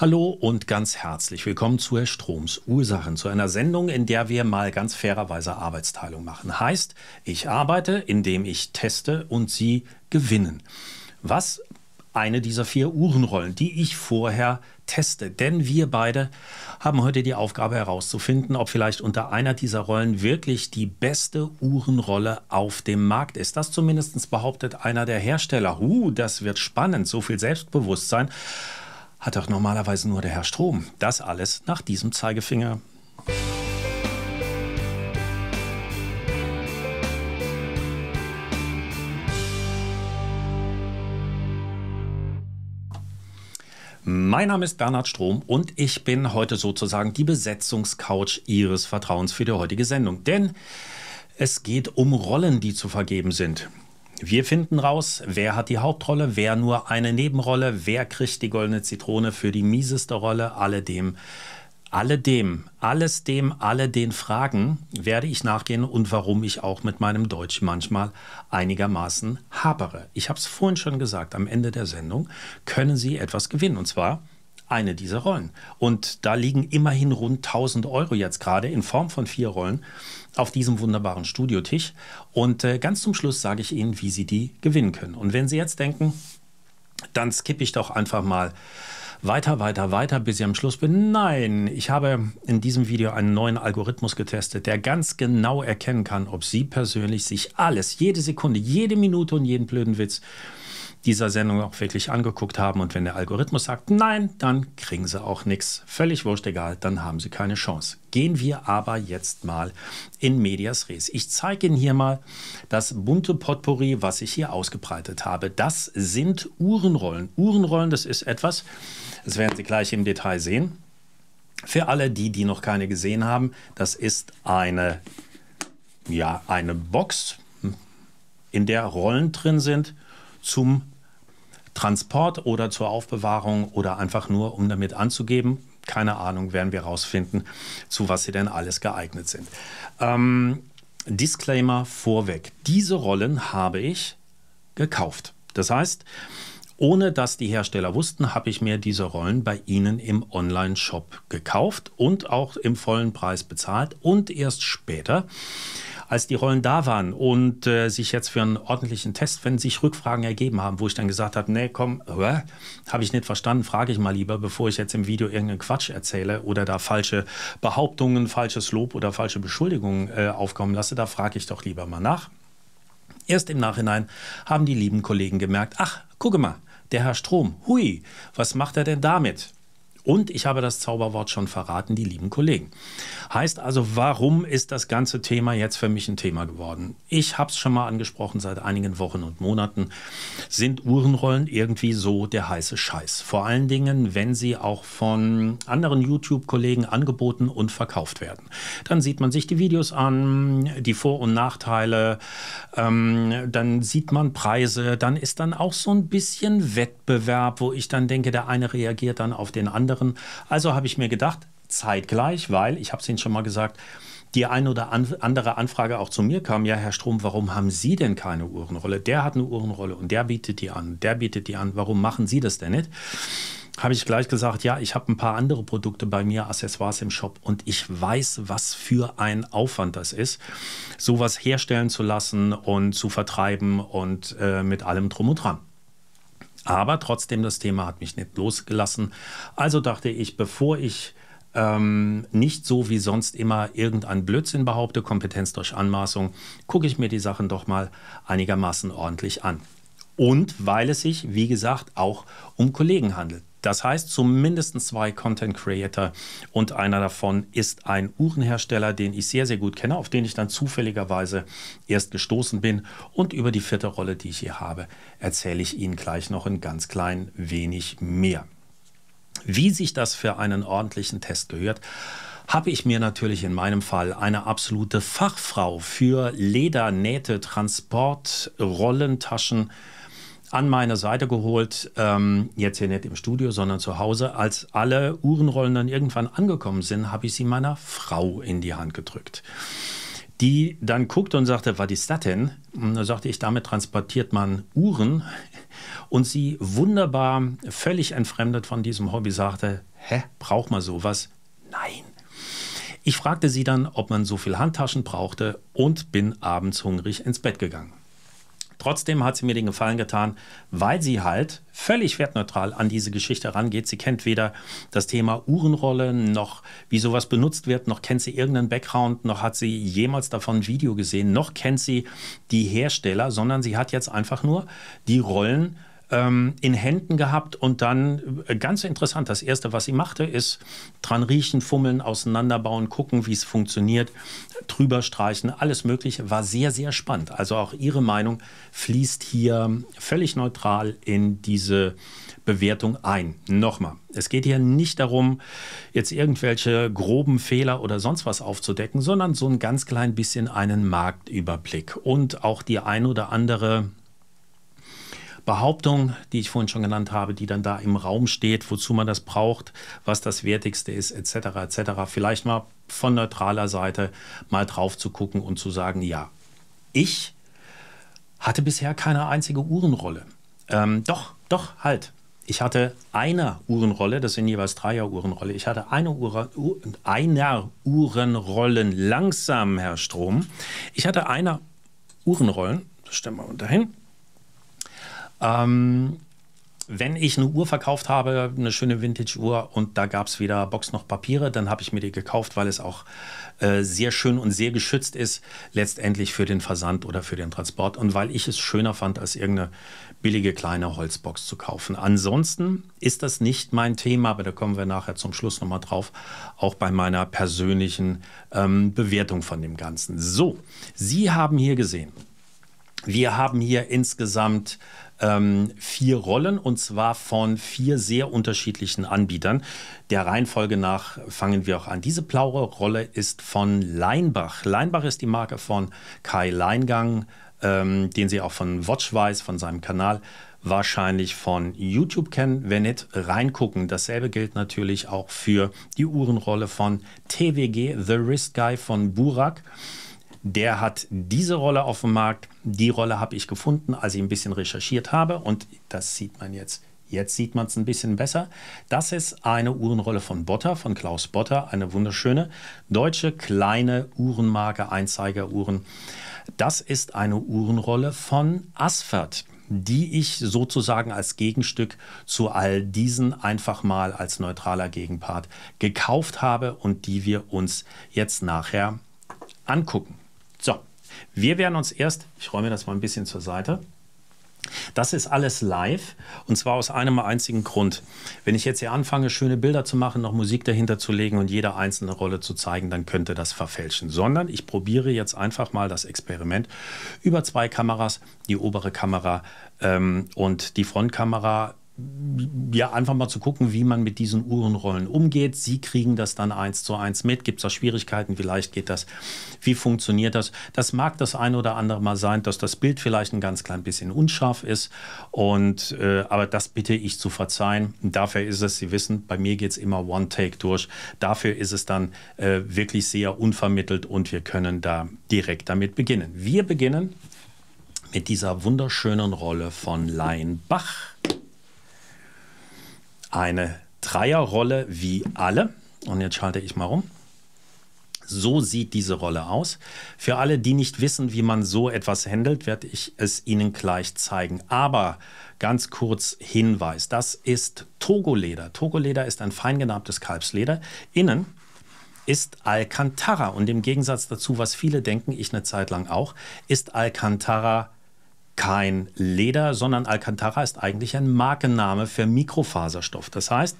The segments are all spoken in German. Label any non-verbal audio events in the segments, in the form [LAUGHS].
Hallo und ganz herzlich willkommen zu Herr Stroms Ursachen, zu einer Sendung, in der wir mal ganz fairerweise Arbeitsteilung machen. Heißt, ich arbeite, indem ich teste und Sie gewinnen. Was eine dieser vier Uhrenrollen, die ich vorher teste. Denn wir beide haben heute die Aufgabe herauszufinden, ob vielleicht unter einer dieser Rollen wirklich die beste Uhrenrolle auf dem Markt ist. Das zumindest behauptet einer der Hersteller. Huh, das wird spannend, so viel Selbstbewusstsein hat doch normalerweise nur der Herr Strom. Das alles nach diesem Zeigefinger. Mein Name ist Bernhard Strom und ich bin heute sozusagen die Besetzungscouch Ihres Vertrauens für die heutige Sendung. Denn es geht um Rollen, die zu vergeben sind. Wir finden raus, wer hat die Hauptrolle, wer nur eine Nebenrolle, wer kriegt die goldene Zitrone für die mieseste Rolle, alledem. Alledem, alles dem, alle den Fragen werde ich nachgehen und warum ich auch mit meinem Deutsch manchmal einigermaßen habere. Ich habe es vorhin schon gesagt, am Ende der Sendung können Sie etwas gewinnen und zwar eine dieser Rollen. Und da liegen immerhin rund 1000 Euro jetzt gerade in Form von vier Rollen auf diesem wunderbaren Studiotisch. Und äh, ganz zum Schluss sage ich Ihnen, wie Sie die gewinnen können. Und wenn Sie jetzt denken, dann skippe ich doch einfach mal weiter, weiter, weiter, bis ich am Schluss bin. Nein, ich habe in diesem Video einen neuen Algorithmus getestet, der ganz genau erkennen kann, ob Sie persönlich sich alles, jede Sekunde, jede Minute und jeden blöden Witz dieser Sendung auch wirklich angeguckt haben. Und wenn der Algorithmus sagt nein, dann kriegen sie auch nichts. Völlig wurscht egal, dann haben sie keine Chance. Gehen wir aber jetzt mal in Medias Res. Ich zeige Ihnen hier mal das bunte Potpourri, was ich hier ausgebreitet habe. Das sind Uhrenrollen. Uhrenrollen, das ist etwas, das werden Sie gleich im Detail sehen. Für alle die, die noch keine gesehen haben, das ist eine, ja, eine Box, hm, in der Rollen drin sind zum Transport oder zur Aufbewahrung oder einfach nur, um damit anzugeben. Keine Ahnung, werden wir herausfinden, zu was sie denn alles geeignet sind. Ähm, Disclaimer vorweg. Diese Rollen habe ich gekauft. Das heißt, ohne dass die Hersteller wussten, habe ich mir diese Rollen bei ihnen im Online-Shop gekauft und auch im vollen Preis bezahlt und erst später als die Rollen da waren und äh, sich jetzt für einen ordentlichen Test, wenn sich Rückfragen ergeben haben, wo ich dann gesagt habe, nee, komm, habe ich nicht verstanden, frage ich mal lieber, bevor ich jetzt im Video irgendeinen Quatsch erzähle oder da falsche Behauptungen, falsches Lob oder falsche Beschuldigungen äh, aufkommen lasse, da frage ich doch lieber mal nach. Erst im Nachhinein haben die lieben Kollegen gemerkt, ach, gucke mal, der Herr Strom, hui, was macht er denn damit? Und ich habe das Zauberwort schon verraten, die lieben Kollegen. Heißt also, warum ist das ganze Thema jetzt für mich ein Thema geworden? Ich habe es schon mal angesprochen, seit einigen Wochen und Monaten sind Uhrenrollen irgendwie so der heiße Scheiß. Vor allen Dingen, wenn sie auch von anderen YouTube-Kollegen angeboten und verkauft werden. Dann sieht man sich die Videos an, die Vor- und Nachteile, ähm, dann sieht man Preise, dann ist dann auch so ein bisschen Wettbewerb, wo ich dann denke, der eine reagiert dann auf den anderen anderen. Also habe ich mir gedacht, zeitgleich, weil, ich habe es Ihnen schon mal gesagt, die ein oder andere Anfrage auch zu mir kam, ja, Herr Strom, warum haben Sie denn keine Uhrenrolle? Der hat eine Uhrenrolle und der bietet die an, der bietet die an, warum machen Sie das denn nicht? Habe ich gleich gesagt, ja, ich habe ein paar andere Produkte bei mir, Accessoires im Shop und ich weiß, was für ein Aufwand das ist, sowas herstellen zu lassen und zu vertreiben und äh, mit allem drum und dran. Aber trotzdem, das Thema hat mich nicht losgelassen. Also dachte ich, bevor ich ähm, nicht so wie sonst immer irgendein Blödsinn behaupte, Kompetenz durch Anmaßung, gucke ich mir die Sachen doch mal einigermaßen ordentlich an. Und weil es sich, wie gesagt, auch um Kollegen handelt. Das heißt, zumindest zwei Content Creator und einer davon ist ein Uhrenhersteller, den ich sehr, sehr gut kenne, auf den ich dann zufälligerweise erst gestoßen bin. Und über die vierte Rolle, die ich hier habe, erzähle ich Ihnen gleich noch ein ganz klein wenig mehr. Wie sich das für einen ordentlichen Test gehört, habe ich mir natürlich in meinem Fall eine absolute Fachfrau für Ledernähte, Transport, Rollentaschen, Taschen, an meine Seite geholt, ähm, jetzt hier nicht im Studio, sondern zu Hause. Als alle Uhrenrollen dann irgendwann angekommen sind, habe ich sie meiner Frau in die Hand gedrückt. Die dann guckte und sagte, was ist das denn? Und da sagte ich, damit transportiert man Uhren. Und sie wunderbar, völlig entfremdet von diesem Hobby, sagte, hä, braucht man sowas? Nein. Ich fragte sie dann, ob man so viel Handtaschen brauchte und bin abends hungrig ins Bett gegangen. Trotzdem hat sie mir den Gefallen getan, weil sie halt völlig wertneutral an diese Geschichte rangeht. Sie kennt weder das Thema Uhrenrolle noch wie sowas benutzt wird, noch kennt sie irgendeinen Background, noch hat sie jemals davon ein Video gesehen, noch kennt sie die Hersteller, sondern sie hat jetzt einfach nur die Rollen ähm, in Händen gehabt und dann äh, ganz interessant, das Erste, was sie machte, ist dran riechen, fummeln, auseinanderbauen, gucken, wie es funktioniert, drüber streichen, alles Mögliche. War sehr, sehr spannend. Also auch ihre Meinung fließt hier völlig neutral in diese Bewertung ein. Nochmal, es geht hier nicht darum, jetzt irgendwelche groben Fehler oder sonst was aufzudecken, sondern so ein ganz klein bisschen einen Marktüberblick und auch die ein oder andere Behauptung, die ich vorhin schon genannt habe, die dann da im Raum steht, wozu man das braucht, was das Wertigste ist, etc. etc. Vielleicht mal von neutraler Seite mal drauf zu gucken und zu sagen, ja, ich hatte bisher keine einzige Uhrenrolle. Ähm, doch, doch, halt. Ich hatte einer Uhrenrolle, das sind jeweils Dreier-Uhrenrolle. Ich hatte eine Uhre, einer Uhrenrollen langsam, Herr Strom. Ich hatte einer Uhrenrollen, das stellen wir mal dahin. Ähm, wenn ich eine Uhr verkauft habe, eine schöne Vintage-Uhr und da gab es weder Box noch Papiere, dann habe ich mir die gekauft, weil es auch äh, sehr schön und sehr geschützt ist, letztendlich für den Versand oder für den Transport und weil ich es schöner fand, als irgendeine billige kleine Holzbox zu kaufen. Ansonsten ist das nicht mein Thema, aber da kommen wir nachher zum Schluss nochmal drauf, auch bei meiner persönlichen ähm, Bewertung von dem Ganzen. So, Sie haben hier gesehen, wir haben hier insgesamt ähm, vier Rollen und zwar von vier sehr unterschiedlichen Anbietern. Der Reihenfolge nach fangen wir auch an. Diese blaue Rolle ist von Leinbach. Leinbach ist die Marke von Kai Leingang, ähm, den Sie auch von Watch weiß, von seinem Kanal wahrscheinlich von YouTube kennen. Wenn nicht, reingucken. Dasselbe gilt natürlich auch für die Uhrenrolle von TWG, The Wrist Guy von Burak der hat diese Rolle auf dem Markt. Die Rolle habe ich gefunden, als ich ein bisschen recherchiert habe. Und das sieht man jetzt. Jetzt sieht man es ein bisschen besser. Das ist eine Uhrenrolle von Botter, von Klaus Botter, eine wunderschöne deutsche kleine Uhrenmarke, Einzeigeruhren. Das ist eine Uhrenrolle von Asfert, die ich sozusagen als Gegenstück zu all diesen einfach mal als neutraler Gegenpart gekauft habe und die wir uns jetzt nachher angucken. So, wir werden uns erst, ich räume das mal ein bisschen zur Seite, das ist alles live und zwar aus einem einzigen Grund. Wenn ich jetzt hier anfange, schöne Bilder zu machen, noch Musik dahinter zu legen und jede einzelne Rolle zu zeigen, dann könnte das verfälschen. Sondern ich probiere jetzt einfach mal das Experiment über zwei Kameras, die obere Kamera ähm, und die Frontkamera ja, einfach mal zu gucken, wie man mit diesen Uhrenrollen umgeht. Sie kriegen das dann eins zu eins mit. Gibt es da Schwierigkeiten? Vielleicht geht das? Wie funktioniert das? Das mag das ein oder andere Mal sein, dass das Bild vielleicht ein ganz klein bisschen unscharf ist. Und, äh, aber das bitte ich zu verzeihen. Dafür ist es, Sie wissen, bei mir geht es immer One-Take durch. Dafür ist es dann äh, wirklich sehr unvermittelt und wir können da direkt damit beginnen. Wir beginnen mit dieser wunderschönen Rolle von Leinbach eine Dreierrolle wie alle. Und jetzt schalte ich mal rum. So sieht diese Rolle aus. Für alle, die nicht wissen, wie man so etwas handelt, werde ich es Ihnen gleich zeigen. Aber ganz kurz Hinweis, das ist Togoleder. Togoleder ist ein feingenabtes Kalbsleder. Innen ist Alcantara und im Gegensatz dazu, was viele denken, ich eine Zeit lang auch, ist Alcantara kein Leder, sondern Alcantara ist eigentlich ein Markenname für Mikrofaserstoff. Das heißt,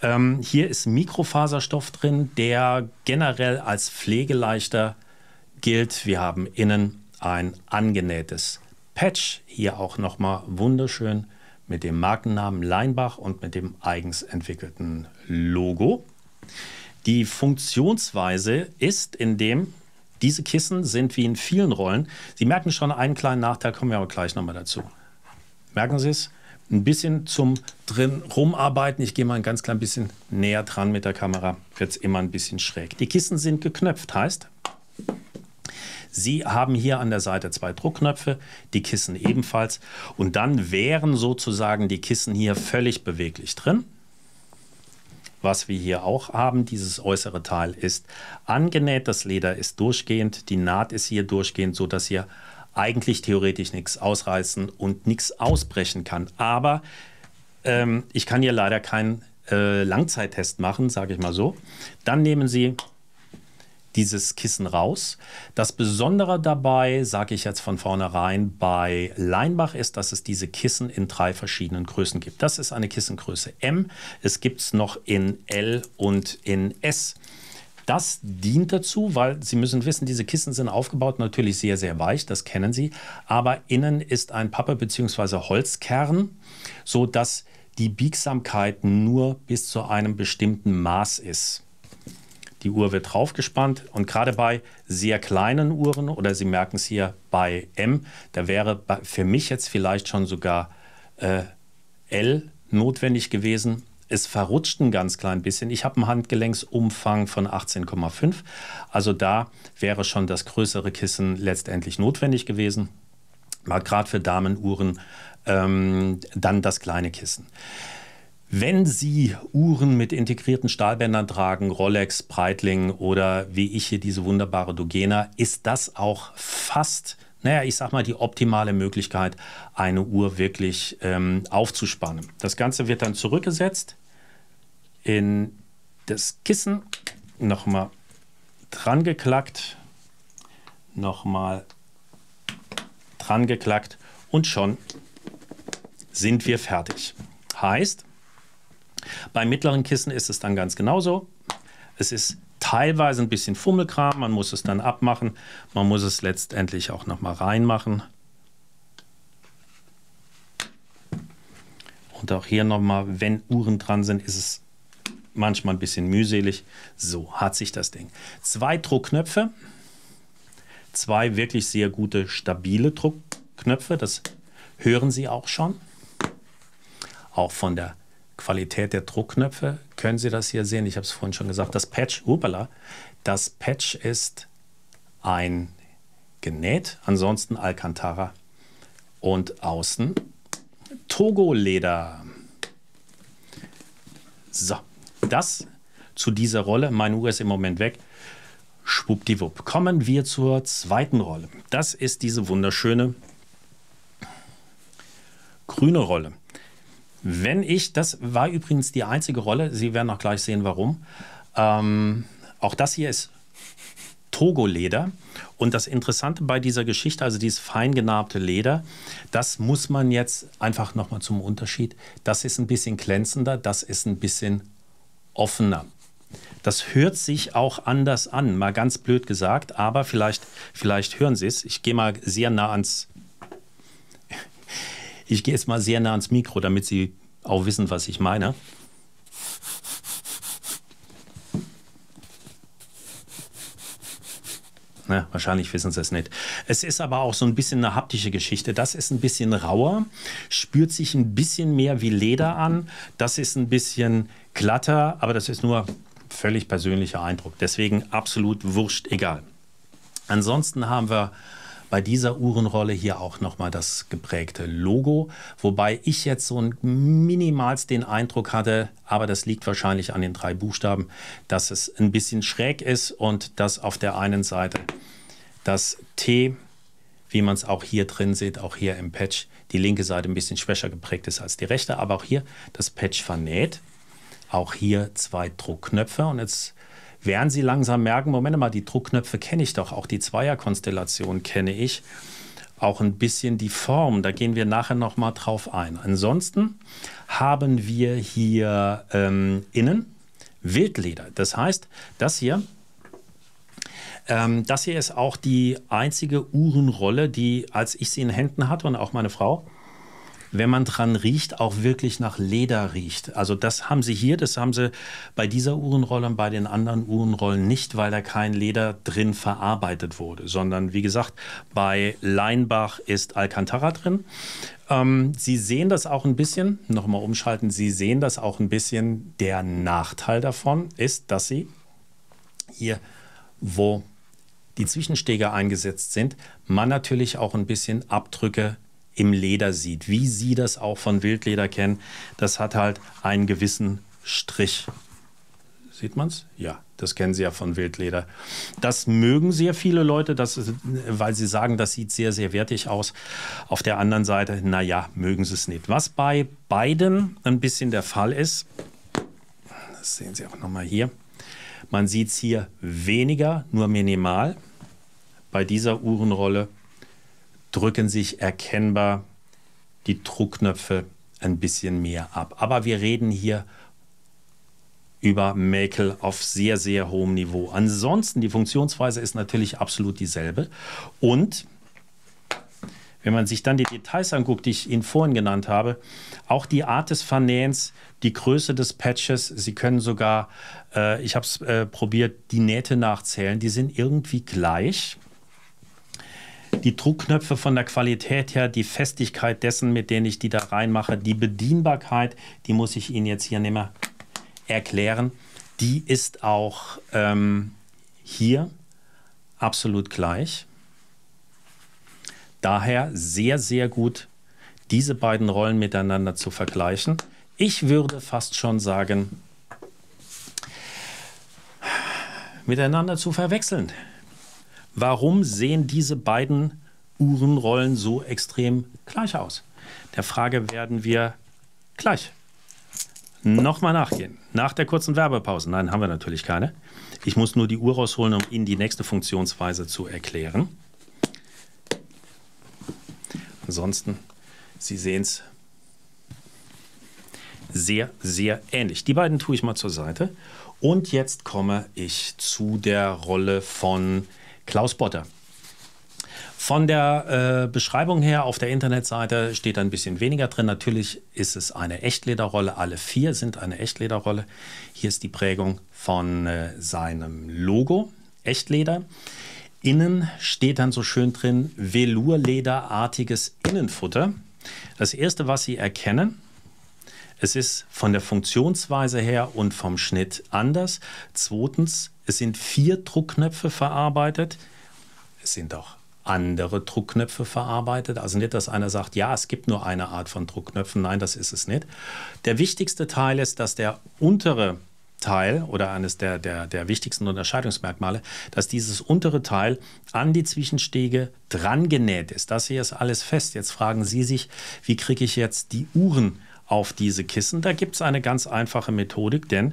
ähm, hier ist Mikrofaserstoff drin, der generell als pflegeleichter gilt. Wir haben innen ein angenähtes Patch, hier auch nochmal wunderschön mit dem Markennamen Leinbach und mit dem eigens entwickelten Logo. Die Funktionsweise ist in dem diese Kissen sind wie in vielen Rollen. Sie merken schon einen kleinen Nachteil, kommen wir aber gleich nochmal dazu. Merken Sie es? Ein bisschen zum drin rumarbeiten. Ich gehe mal ein ganz klein bisschen näher dran mit der Kamera. Wird es immer ein bisschen schräg. Die Kissen sind geknöpft, heißt, Sie haben hier an der Seite zwei Druckknöpfe, die Kissen ebenfalls. Und dann wären sozusagen die Kissen hier völlig beweglich drin was wir hier auch haben, dieses äußere Teil ist angenäht, das Leder ist durchgehend, die Naht ist hier durchgehend, sodass hier eigentlich theoretisch nichts ausreißen und nichts ausbrechen kann. Aber ähm, ich kann hier leider keinen äh, Langzeittest machen, sage ich mal so. Dann nehmen Sie dieses Kissen raus. Das Besondere dabei, sage ich jetzt von vornherein, bei Leinbach ist, dass es diese Kissen in drei verschiedenen Größen gibt. Das ist eine Kissengröße M. Es gibt es noch in L und in S. Das dient dazu, weil Sie müssen wissen, diese Kissen sind aufgebaut natürlich sehr, sehr weich, das kennen Sie. Aber innen ist ein Pappe- bzw. Holzkern, sodass die Biegsamkeit nur bis zu einem bestimmten Maß ist die Uhr wird draufgespannt. Und gerade bei sehr kleinen Uhren, oder Sie merken es hier bei M, da wäre für mich jetzt vielleicht schon sogar äh, L notwendig gewesen. Es verrutscht ein ganz klein bisschen. Ich habe einen Handgelenksumfang von 18,5. Also da wäre schon das größere Kissen letztendlich notwendig gewesen. Mal gerade für Damenuhren ähm, dann das kleine Kissen. Wenn Sie Uhren mit integrierten Stahlbändern tragen, Rolex, Breitling oder wie ich hier diese wunderbare Dogena, ist das auch fast, naja, ich sag mal, die optimale Möglichkeit, eine Uhr wirklich ähm, aufzuspannen. Das Ganze wird dann zurückgesetzt in das Kissen, nochmal dran geklackt, nochmal dran geklackt und schon sind wir fertig. Heißt, beim mittleren Kissen ist es dann ganz genauso. Es ist teilweise ein bisschen Fummelkram, man muss es dann abmachen, man muss es letztendlich auch nochmal reinmachen. Und auch hier nochmal, wenn Uhren dran sind, ist es manchmal ein bisschen mühselig. So hat sich das Ding. Zwei Druckknöpfe, zwei wirklich sehr gute, stabile Druckknöpfe, das hören Sie auch schon. Auch von der Qualität der Druckknöpfe können Sie das hier sehen. Ich habe es vorhin schon gesagt. Das Patch, upala, das Patch ist ein genäht, ansonsten Alcantara und außen Togo-Leder. So, das zu dieser Rolle. Meine Uhr ist im Moment weg. Schwuppdiwupp. Kommen wir zur zweiten Rolle. Das ist diese wunderschöne grüne Rolle. Wenn ich, das war übrigens die einzige Rolle, Sie werden auch gleich sehen, warum. Ähm, auch das hier ist Togo-Leder. Und das Interessante bei dieser Geschichte, also dieses fein genarbte Leder, das muss man jetzt einfach nochmal zum Unterschied. Das ist ein bisschen glänzender, das ist ein bisschen offener. Das hört sich auch anders an, mal ganz blöd gesagt, aber vielleicht, vielleicht hören Sie es. Ich gehe mal sehr nah ans ich gehe jetzt mal sehr nah ans Mikro, damit Sie auch wissen, was ich meine. Ne, wahrscheinlich wissen sie es nicht. Es ist aber auch so ein bisschen eine haptische Geschichte. Das ist ein bisschen rauer, spürt sich ein bisschen mehr wie Leder an. Das ist ein bisschen glatter, aber das ist nur völlig persönlicher Eindruck. Deswegen absolut wurscht egal. Ansonsten haben wir bei dieser Uhrenrolle hier auch nochmal das geprägte Logo, wobei ich jetzt so ein minimals den Eindruck hatte, aber das liegt wahrscheinlich an den drei Buchstaben, dass es ein bisschen schräg ist und dass auf der einen Seite das T, wie man es auch hier drin sieht, auch hier im Patch, die linke Seite ein bisschen schwächer geprägt ist als die rechte, aber auch hier das Patch vernäht. Auch hier zwei Druckknöpfe und jetzt werden sie langsam merken, Moment mal, die Druckknöpfe kenne ich doch, auch die Zweierkonstellation kenne ich, auch ein bisschen die Form, da gehen wir nachher nochmal drauf ein. Ansonsten haben wir hier ähm, innen Wildleder, das heißt, das hier ähm, das hier ist auch die einzige Uhrenrolle, die, als ich sie in Händen hatte und auch meine Frau, wenn man dran riecht, auch wirklich nach Leder riecht. Also das haben sie hier, das haben sie bei dieser Uhrenrolle und bei den anderen Uhrenrollen nicht, weil da kein Leder drin verarbeitet wurde, sondern wie gesagt, bei Leinbach ist Alcantara drin. Ähm, sie sehen das auch ein bisschen, nochmal umschalten, Sie sehen das auch ein bisschen. Der Nachteil davon ist, dass Sie hier, wo die Zwischenstege eingesetzt sind, man natürlich auch ein bisschen Abdrücke im Leder sieht, wie Sie das auch von Wildleder kennen, das hat halt einen gewissen Strich. Sieht man es? Ja, das kennen Sie ja von Wildleder. Das mögen sehr viele Leute, das, weil sie sagen, das sieht sehr, sehr wertig aus. Auf der anderen Seite, naja, mögen sie es nicht. Was bei beiden ein bisschen der Fall ist, das sehen Sie auch nochmal hier, man sieht es hier weniger, nur minimal. Bei dieser Uhrenrolle drücken sich erkennbar die Druckknöpfe ein bisschen mehr ab. Aber wir reden hier über Mäkel auf sehr, sehr hohem Niveau. Ansonsten, die Funktionsweise ist natürlich absolut dieselbe. Und wenn man sich dann die Details anguckt, die ich Ihnen vorhin genannt habe, auch die Art des Vernähens, die Größe des Patches, Sie können sogar, äh, ich habe es äh, probiert, die Nähte nachzählen, die sind irgendwie gleich die Druckknöpfe von der Qualität her, die Festigkeit dessen, mit denen ich die da reinmache, die Bedienbarkeit, die muss ich Ihnen jetzt hier nicht mehr erklären. Die ist auch ähm, hier absolut gleich. Daher sehr, sehr gut, diese beiden Rollen miteinander zu vergleichen. Ich würde fast schon sagen, miteinander zu verwechseln. Warum sehen diese beiden Uhrenrollen so extrem gleich aus? Der Frage werden wir gleich nochmal nachgehen. Nach der kurzen Werbepause. Nein, haben wir natürlich keine. Ich muss nur die Uhr rausholen, um Ihnen die nächste Funktionsweise zu erklären. Ansonsten, Sie sehen es sehr, sehr ähnlich. Die beiden tue ich mal zur Seite. Und jetzt komme ich zu der Rolle von Klaus Botter. Von der äh, Beschreibung her auf der Internetseite steht ein bisschen weniger drin. Natürlich ist es eine Echtlederrolle. Alle vier sind eine Echtlederrolle. Hier ist die Prägung von äh, seinem Logo, Echtleder. Innen steht dann so schön drin Velurlederartiges Innenfutter. Das erste, was Sie erkennen, es ist von der Funktionsweise her und vom Schnitt anders. Zweitens, es sind vier Druckknöpfe verarbeitet. Es sind auch andere Druckknöpfe verarbeitet. Also nicht, dass einer sagt, ja, es gibt nur eine Art von Druckknöpfen. Nein, das ist es nicht. Der wichtigste Teil ist, dass der untere Teil oder eines der, der, der wichtigsten Unterscheidungsmerkmale, dass dieses untere Teil an die Zwischenstege dran genäht ist. Das hier ist alles fest. Jetzt fragen Sie sich, wie kriege ich jetzt die Uhren auf diese Kissen? Da gibt es eine ganz einfache Methodik, denn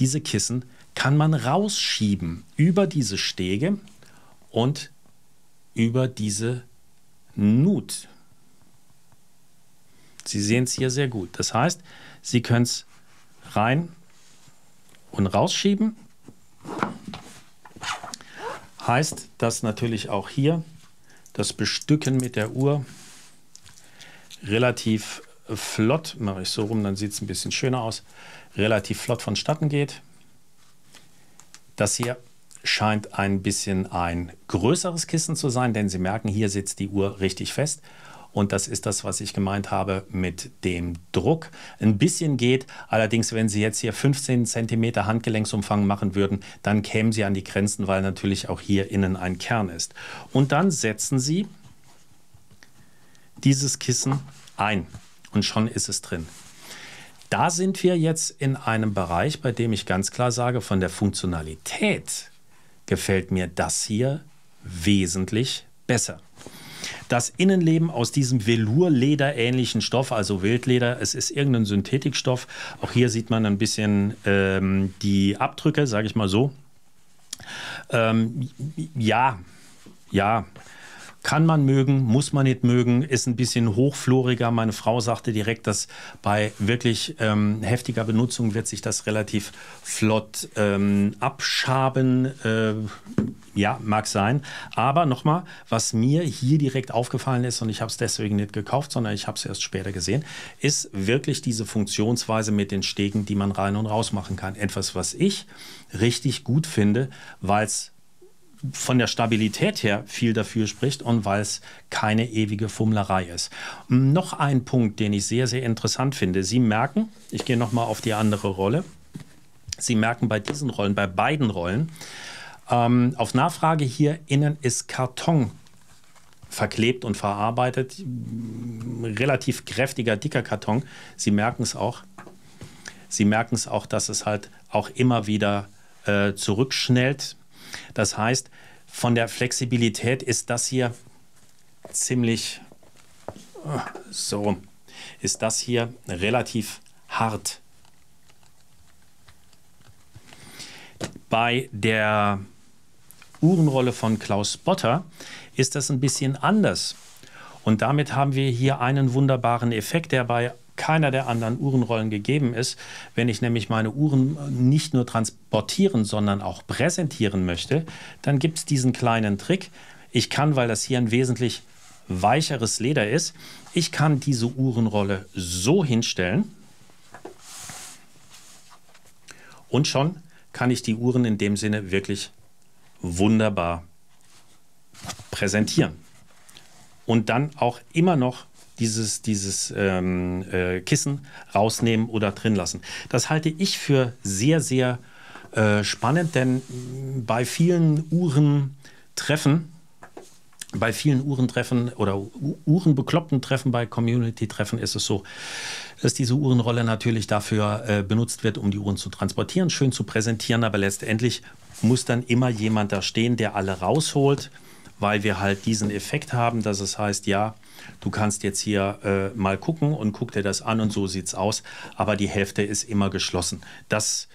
diese Kissen kann man rausschieben über diese Stege und über diese Nut. Sie sehen es hier sehr gut. Das heißt, Sie können es rein und rausschieben. Heißt, dass natürlich auch hier das Bestücken mit der Uhr relativ flott, mache ich so rum, dann sieht es ein bisschen schöner aus, relativ flott vonstatten geht. Das hier scheint ein bisschen ein größeres Kissen zu sein, denn Sie merken, hier sitzt die Uhr richtig fest. Und das ist das, was ich gemeint habe mit dem Druck. Ein bisschen geht, allerdings, wenn Sie jetzt hier 15 cm Handgelenksumfang machen würden, dann kämen Sie an die Grenzen, weil natürlich auch hier innen ein Kern ist. Und dann setzen Sie dieses Kissen ein und schon ist es drin da sind wir jetzt in einem Bereich, bei dem ich ganz klar sage, von der Funktionalität gefällt mir das hier wesentlich besser. Das Innenleben aus diesem Velour-Leder-ähnlichen Stoff, also Wildleder, es ist irgendein Synthetikstoff. Auch hier sieht man ein bisschen ähm, die Abdrücke, sage ich mal so. Ähm, ja, ja, kann man mögen, muss man nicht mögen, ist ein bisschen hochfloriger. Meine Frau sagte direkt, dass bei wirklich ähm, heftiger Benutzung wird sich das relativ flott ähm, abschaben. Äh, ja, mag sein. Aber nochmal, was mir hier direkt aufgefallen ist, und ich habe es deswegen nicht gekauft, sondern ich habe es erst später gesehen, ist wirklich diese Funktionsweise mit den Stegen, die man rein und raus machen kann. Etwas, was ich richtig gut finde, weil es von der Stabilität her viel dafür spricht und weil es keine ewige Fummlerei ist. Mm, noch ein Punkt, den ich sehr, sehr interessant finde. Sie merken, ich gehe nochmal auf die andere Rolle, Sie merken bei diesen Rollen, bei beiden Rollen, ähm, auf Nachfrage hier innen ist Karton verklebt und verarbeitet, mm, relativ kräftiger, dicker Karton. Sie merken es auch. Sie merken es auch, dass es halt auch immer wieder äh, zurückschnellt das heißt, von der Flexibilität ist das hier ziemlich so, ist das hier relativ hart. Bei der Uhrenrolle von Klaus Botter ist das ein bisschen anders. Und damit haben wir hier einen wunderbaren Effekt, der bei keiner der anderen Uhrenrollen gegeben ist. Wenn ich nämlich meine Uhren nicht nur transportieren, sondern auch präsentieren möchte, dann gibt es diesen kleinen Trick. Ich kann, weil das hier ein wesentlich weicheres Leder ist, ich kann diese Uhrenrolle so hinstellen und schon kann ich die Uhren in dem Sinne wirklich wunderbar präsentieren. Und dann auch immer noch dieses, dieses ähm, äh, Kissen rausnehmen oder drin lassen. Das halte ich für sehr, sehr äh, spannend, denn bei vielen Uhrentreffen, bei vielen Uhrentreffen oder uhrenbekloppten Treffen, bei Community-Treffen ist es so, dass diese Uhrenrolle natürlich dafür äh, benutzt wird, um die Uhren zu transportieren, schön zu präsentieren, aber letztendlich muss dann immer jemand da stehen, der alle rausholt, weil wir halt diesen Effekt haben, dass es heißt, ja, du kannst jetzt hier äh, mal gucken und guck dir das an und so sieht es aus. Aber die Hälfte ist immer geschlossen. Das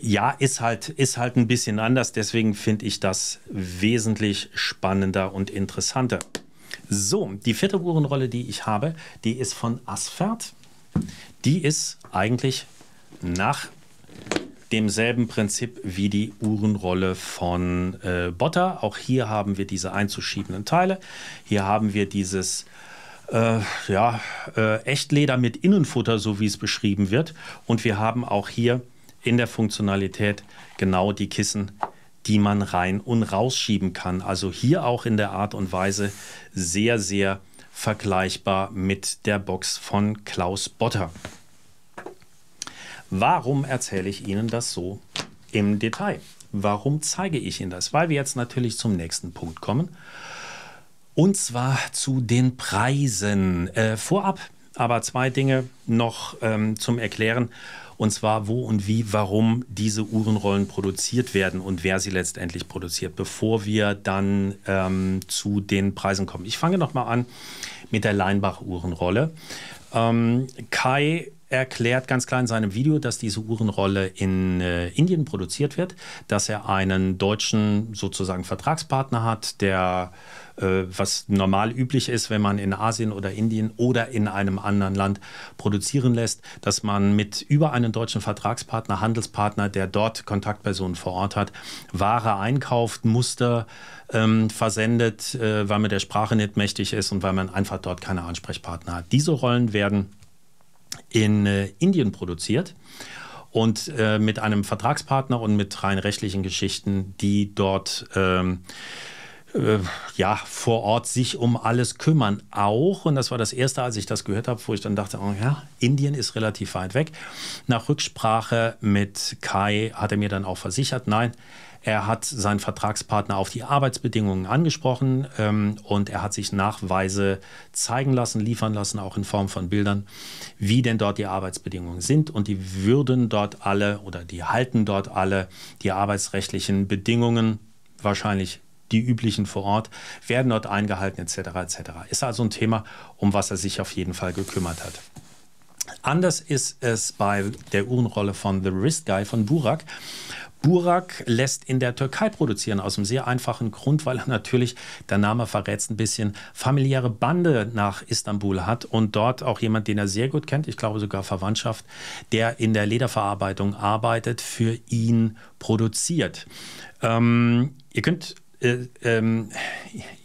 ja, ist halt, ist halt ein bisschen anders. Deswegen finde ich das wesentlich spannender und interessanter. So, die vierte Uhrenrolle, die ich habe, die ist von Asfert. Die ist eigentlich nach demselben Prinzip wie die Uhrenrolle von äh, Botta. Auch hier haben wir diese einzuschiebenden Teile. Hier haben wir dieses äh, ja, äh, Echtleder mit Innenfutter, so wie es beschrieben wird. Und wir haben auch hier in der Funktionalität genau die Kissen, die man rein und rausschieben kann. Also hier auch in der Art und Weise sehr, sehr vergleichbar mit der Box von Klaus Botter. Warum erzähle ich Ihnen das so im Detail? Warum zeige ich Ihnen das? Weil wir jetzt natürlich zum nächsten Punkt kommen. Und zwar zu den Preisen. Äh, vorab aber zwei Dinge noch ähm, zum Erklären. Und zwar, wo und wie, warum diese Uhrenrollen produziert werden und wer sie letztendlich produziert, bevor wir dann ähm, zu den Preisen kommen. Ich fange nochmal an mit der Leinbach-Uhrenrolle. Ähm, Kai erklärt ganz klar in seinem Video, dass diese Uhrenrolle in äh, Indien produziert wird, dass er einen deutschen sozusagen Vertragspartner hat, der äh, was normal üblich ist, wenn man in Asien oder Indien oder in einem anderen Land produzieren lässt, dass man mit über einen deutschen Vertragspartner, Handelspartner, der dort Kontaktpersonen vor Ort hat, Ware einkauft, Muster ähm, versendet, äh, weil man der Sprache nicht mächtig ist und weil man einfach dort keine Ansprechpartner hat. Diese Rollen werden in äh, Indien produziert und äh, mit einem Vertragspartner und mit rein rechtlichen Geschichten, die dort ähm, äh, ja, vor Ort sich um alles kümmern. Auch, und das war das erste, als ich das gehört habe, wo ich dann dachte, oh ja, Indien ist relativ weit weg. Nach Rücksprache mit Kai hat er mir dann auch versichert, nein, er hat seinen Vertragspartner auf die Arbeitsbedingungen angesprochen ähm, und er hat sich Nachweise zeigen lassen, liefern lassen, auch in Form von Bildern, wie denn dort die Arbeitsbedingungen sind. Und die würden dort alle oder die halten dort alle die arbeitsrechtlichen Bedingungen wahrscheinlich die üblichen vor Ort, werden dort eingehalten etc. etc. Ist also ein Thema, um was er sich auf jeden Fall gekümmert hat. Anders ist es bei der Uhrenrolle von The Wrist Guy von Burak. Burak lässt in der Türkei produzieren, aus einem sehr einfachen Grund, weil er natürlich, der Name verrät es ein bisschen, familiäre Bande nach Istanbul hat und dort auch jemand, den er sehr gut kennt, ich glaube sogar Verwandtschaft, der in der Lederverarbeitung arbeitet, für ihn produziert. Ähm, ihr könnt, äh, ähm,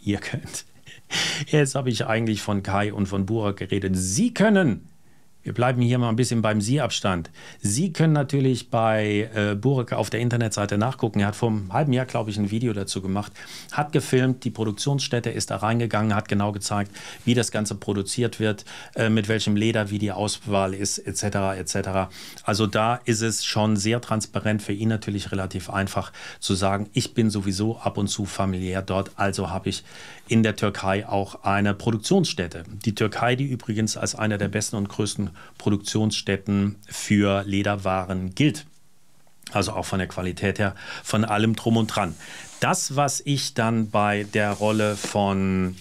ihr könnt, jetzt habe ich eigentlich von Kai und von Burak geredet, Sie können wir bleiben hier mal ein bisschen beim Sie-Abstand. Sie können natürlich bei äh, Burek auf der Internetseite nachgucken. Er hat vor einem halben Jahr, glaube ich, ein Video dazu gemacht, hat gefilmt, die Produktionsstätte ist da reingegangen, hat genau gezeigt, wie das Ganze produziert wird, äh, mit welchem Leder, wie die Auswahl ist, etc. etc. Also da ist es schon sehr transparent für ihn natürlich relativ einfach zu sagen, ich bin sowieso ab und zu familiär dort, also habe ich in der Türkei auch eine Produktionsstätte. Die Türkei, die übrigens als einer der besten und größten Produktionsstätten für Lederwaren gilt. Also auch von der Qualität her, von allem drum und dran. Das, was ich dann bei der Rolle von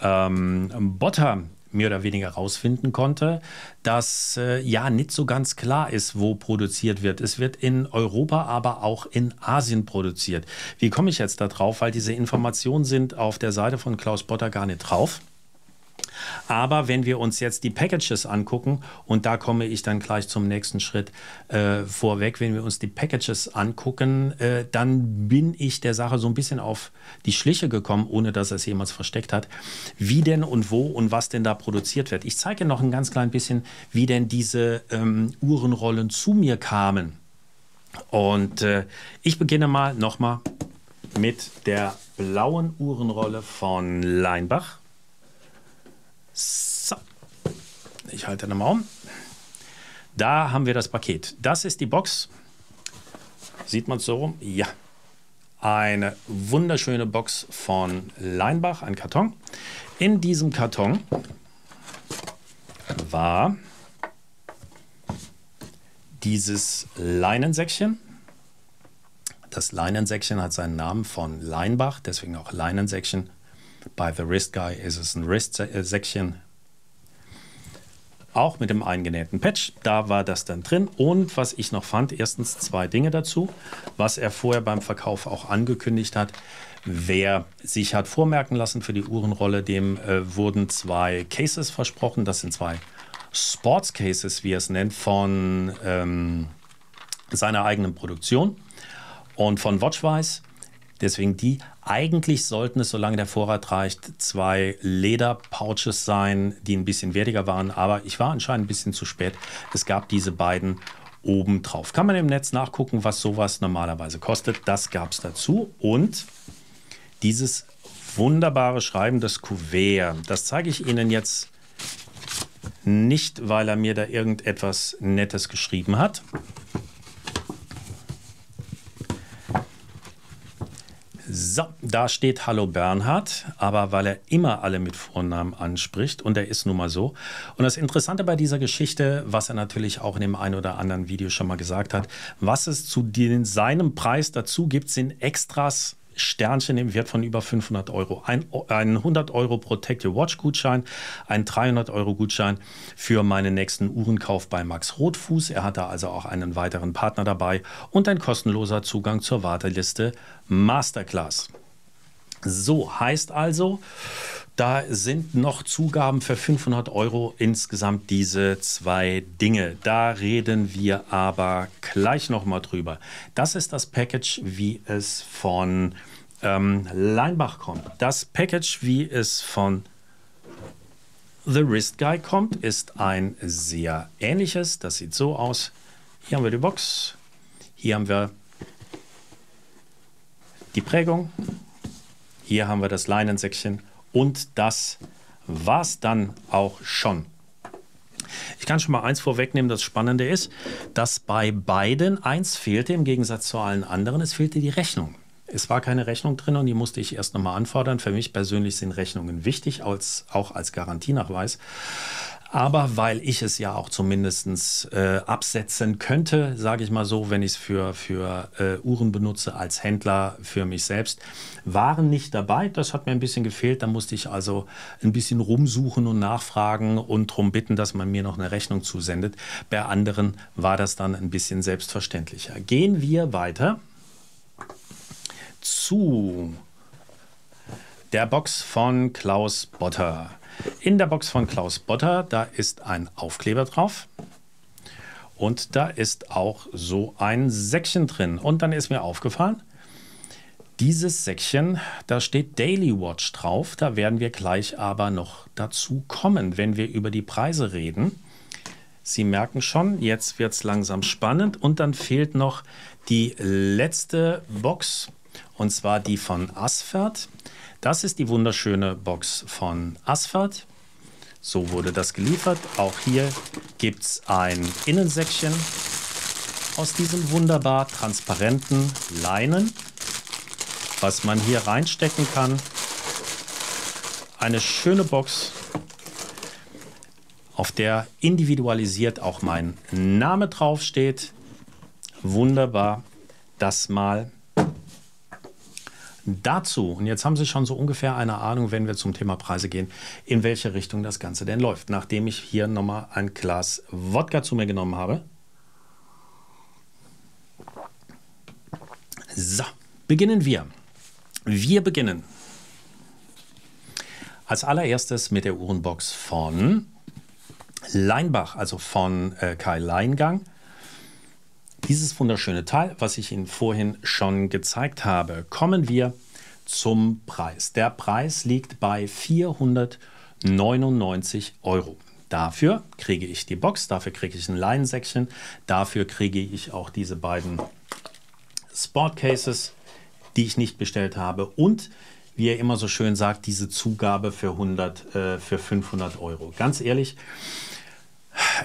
ähm, Botter mehr oder weniger rausfinden konnte, dass äh, ja nicht so ganz klar ist, wo produziert wird. Es wird in Europa, aber auch in Asien produziert. Wie komme ich jetzt darauf? Weil diese Informationen sind auf der Seite von Klaus Botter gar nicht drauf. Aber wenn wir uns jetzt die Packages angucken, und da komme ich dann gleich zum nächsten Schritt äh, vorweg, wenn wir uns die Packages angucken, äh, dann bin ich der Sache so ein bisschen auf die Schliche gekommen, ohne dass er es jemals versteckt hat, wie denn und wo und was denn da produziert wird. Ich zeige noch ein ganz klein bisschen, wie denn diese ähm, Uhrenrollen zu mir kamen. Und äh, ich beginne mal nochmal mit der blauen Uhrenrolle von Leinbach. So, ich halte den Maum. Da haben wir das Paket. Das ist die Box. Sieht man es so rum? Ja. Eine wunderschöne Box von Leinbach, ein Karton. In diesem Karton war dieses Leinensäckchen. Das Leinensäckchen hat seinen Namen von Leinbach, deswegen auch Leinensäckchen bei The Wrist Guy ist es ein Wrist-Säckchen. Äh, auch mit dem eingenähten Patch, da war das dann drin. Und was ich noch fand, erstens zwei Dinge dazu, was er vorher beim Verkauf auch angekündigt hat. Wer sich hat vormerken lassen für die Uhrenrolle, dem äh, wurden zwei Cases versprochen. Das sind zwei Sports Cases, wie er es nennt, von ähm, seiner eigenen Produktion. Und von Watchwise Deswegen die, eigentlich sollten es, solange der Vorrat reicht, zwei Lederpouches sein, die ein bisschen wertiger waren. Aber ich war anscheinend ein bisschen zu spät. Es gab diese beiden oben drauf. Kann man im Netz nachgucken, was sowas normalerweise kostet. Das gab es dazu. Und dieses wunderbare Schreiben des Kuvert, das zeige ich Ihnen jetzt nicht, weil er mir da irgendetwas Nettes geschrieben hat, So, da steht Hallo Bernhard, aber weil er immer alle mit Vornamen anspricht und er ist nun mal so. Und das Interessante bei dieser Geschichte, was er natürlich auch in dem einen oder anderen Video schon mal gesagt hat, was es zu den, seinem Preis dazu gibt, sind Extras, Sternchen im Wert von über 500 Euro, ein, ein 100 Euro Protect Watch Gutschein, ein 300 Euro Gutschein für meinen nächsten Uhrenkauf bei Max Rotfuß. Er hat da also auch einen weiteren Partner dabei und ein kostenloser Zugang zur Warteliste Masterclass. So heißt also, da sind noch Zugaben für 500 Euro insgesamt diese zwei Dinge. Da reden wir aber gleich nochmal drüber. Das ist das Package, wie es von ähm, Leinbach kommt. Das Package, wie es von The Wrist Guy kommt, ist ein sehr ähnliches. Das sieht so aus. Hier haben wir die Box. Hier haben wir die Prägung. Hier haben wir das Leinensäckchen. Und das war's dann auch schon. Ich kann schon mal eins vorwegnehmen, das Spannende ist, dass bei beiden eins fehlte, im Gegensatz zu allen anderen, es fehlte die Rechnung. Es war keine Rechnung drin und die musste ich erst nochmal anfordern. Für mich persönlich sind Rechnungen wichtig, als, auch als Garantienachweis. Aber weil ich es ja auch zumindest äh, absetzen könnte, sage ich mal so, wenn ich es für, für äh, Uhren benutze, als Händler, für mich selbst, waren nicht dabei. Das hat mir ein bisschen gefehlt. Da musste ich also ein bisschen rumsuchen und nachfragen und darum bitten, dass man mir noch eine Rechnung zusendet. Bei anderen war das dann ein bisschen selbstverständlicher. Gehen wir weiter zu der Box von Klaus Botter. In der Box von Klaus Botter, da ist ein Aufkleber drauf. Und da ist auch so ein Säckchen drin. Und dann ist mir aufgefallen, dieses Säckchen, da steht Daily Watch drauf. Da werden wir gleich aber noch dazu kommen, wenn wir über die Preise reden. Sie merken schon, jetzt wird es langsam spannend. Und dann fehlt noch die letzte Box und zwar die von Asphalt. Das ist die wunderschöne Box von Asphalt. So wurde das geliefert. Auch hier gibt es ein Innensäckchen aus diesem wunderbar transparenten Leinen, was man hier reinstecken kann. Eine schöne Box, auf der individualisiert auch mein Name draufsteht. Wunderbar. Das mal dazu, und jetzt haben Sie schon so ungefähr eine Ahnung, wenn wir zum Thema Preise gehen, in welche Richtung das Ganze denn läuft. Nachdem ich hier nochmal ein Glas Wodka zu mir genommen habe. So, beginnen wir. Wir beginnen als allererstes mit der Uhrenbox von Leinbach, also von äh, Kai Leingang dieses wunderschöne Teil, was ich Ihnen vorhin schon gezeigt habe. Kommen wir zum Preis. Der Preis liegt bei 499 Euro. Dafür kriege ich die Box, dafür kriege ich ein Leinsäckchen, dafür kriege ich auch diese beiden Sportcases, die ich nicht bestellt habe und wie er immer so schön sagt, diese Zugabe für, 100, äh, für 500 Euro. Ganz ehrlich,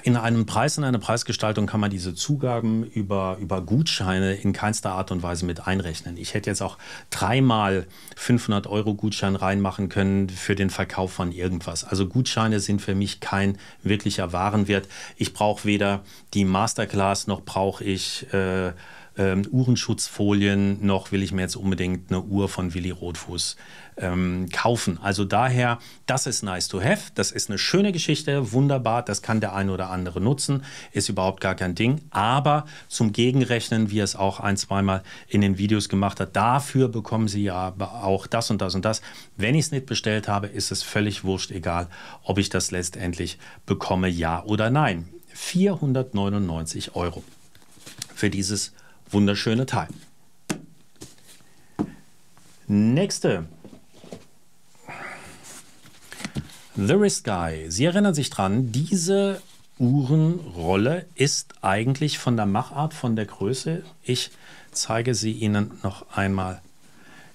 in einem Preis, in einer Preisgestaltung kann man diese Zugaben über, über Gutscheine in keinster Art und Weise mit einrechnen. Ich hätte jetzt auch dreimal 500 Euro Gutschein reinmachen können für den Verkauf von irgendwas. Also Gutscheine sind für mich kein wirklicher Warenwert. Ich brauche weder die Masterclass noch brauche ich... Äh, ähm, Uhrenschutzfolien, noch will ich mir jetzt unbedingt eine Uhr von Willi Rotfuß ähm, kaufen. Also daher, das ist nice to have. Das ist eine schöne Geschichte, wunderbar. Das kann der ein oder andere nutzen. Ist überhaupt gar kein Ding. Aber zum Gegenrechnen, wie er es auch ein, zweimal in den Videos gemacht hat, dafür bekommen Sie ja auch das und das und das. Wenn ich es nicht bestellt habe, ist es völlig wurscht, egal, ob ich das letztendlich bekomme, ja oder nein. 499 Euro für dieses wunderschöne Teil. Nächste. The Wrist Guy. Sie erinnern sich dran, diese Uhrenrolle ist eigentlich von der Machart, von der Größe. Ich zeige sie Ihnen noch einmal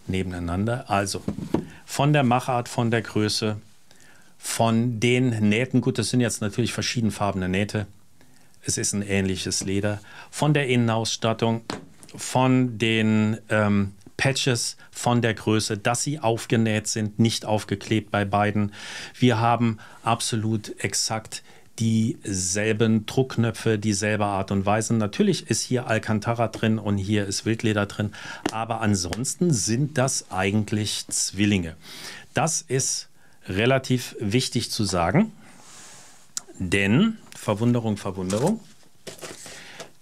nebeneinander. Also von der Machart, von der Größe, von den Nähten. Gut, das sind jetzt natürlich verschiedenfarbene Nähte es ist ein ähnliches Leder. Von der Innenausstattung, von den ähm, Patches, von der Größe, dass sie aufgenäht sind, nicht aufgeklebt bei beiden. Wir haben absolut exakt dieselben Druckknöpfe, dieselbe Art und Weise. Natürlich ist hier Alcantara drin und hier ist Wildleder drin, aber ansonsten sind das eigentlich Zwillinge. Das ist relativ wichtig zu sagen, denn Verwunderung, Verwunderung.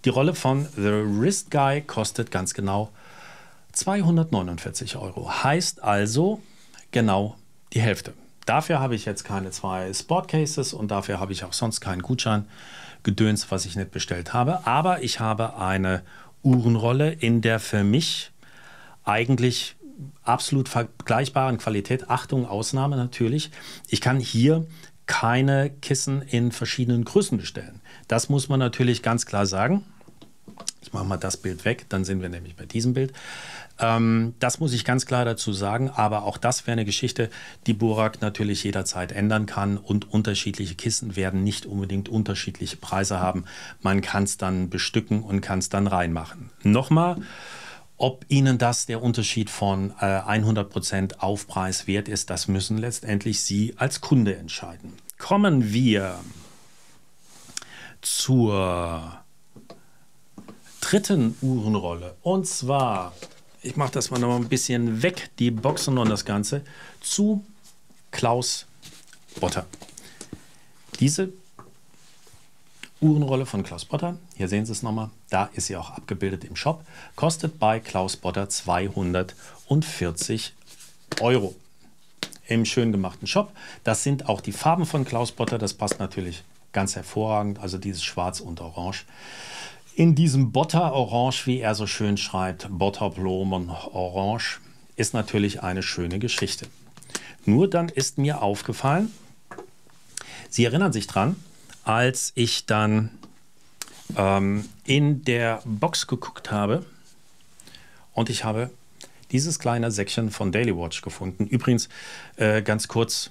Die Rolle von The Wrist Guy kostet ganz genau 249 Euro. Heißt also genau die Hälfte. Dafür habe ich jetzt keine zwei Sportcases und dafür habe ich auch sonst keinen Gutschein gedöns, was ich nicht bestellt habe. Aber ich habe eine Uhrenrolle in der für mich eigentlich absolut vergleichbaren Qualität. Achtung, Ausnahme natürlich. Ich kann hier keine Kissen in verschiedenen Größen bestellen. Das muss man natürlich ganz klar sagen. Ich mache mal das Bild weg, dann sind wir nämlich bei diesem Bild. Ähm, das muss ich ganz klar dazu sagen, aber auch das wäre eine Geschichte, die Burak natürlich jederzeit ändern kann und unterschiedliche Kissen werden nicht unbedingt unterschiedliche Preise haben. Man kann es dann bestücken und kann es dann reinmachen. Nochmal, ob Ihnen das der Unterschied von äh, 100% Aufpreis wert ist, das müssen letztendlich Sie als Kunde entscheiden. Kommen wir zur dritten Uhrenrolle. Und zwar, ich mache das mal noch ein bisschen weg, die Boxen und das Ganze, zu Klaus Botter. Diese Uhrenrolle von Klaus Potter. Hier sehen Sie es nochmal. Da ist sie auch abgebildet im Shop. Kostet bei Klaus Potter 240 Euro. Im schön gemachten Shop. Das sind auch die Farben von Klaus Potter. Das passt natürlich ganz hervorragend. Also dieses Schwarz und Orange. In diesem Botter Orange, wie er so schön schreibt, Botter Blumen Orange, ist natürlich eine schöne Geschichte. Nur dann ist mir aufgefallen, Sie erinnern sich dran, als ich dann ähm, in der Box geguckt habe und ich habe dieses kleine Säckchen von Daily Watch gefunden. Übrigens, äh, ganz kurz,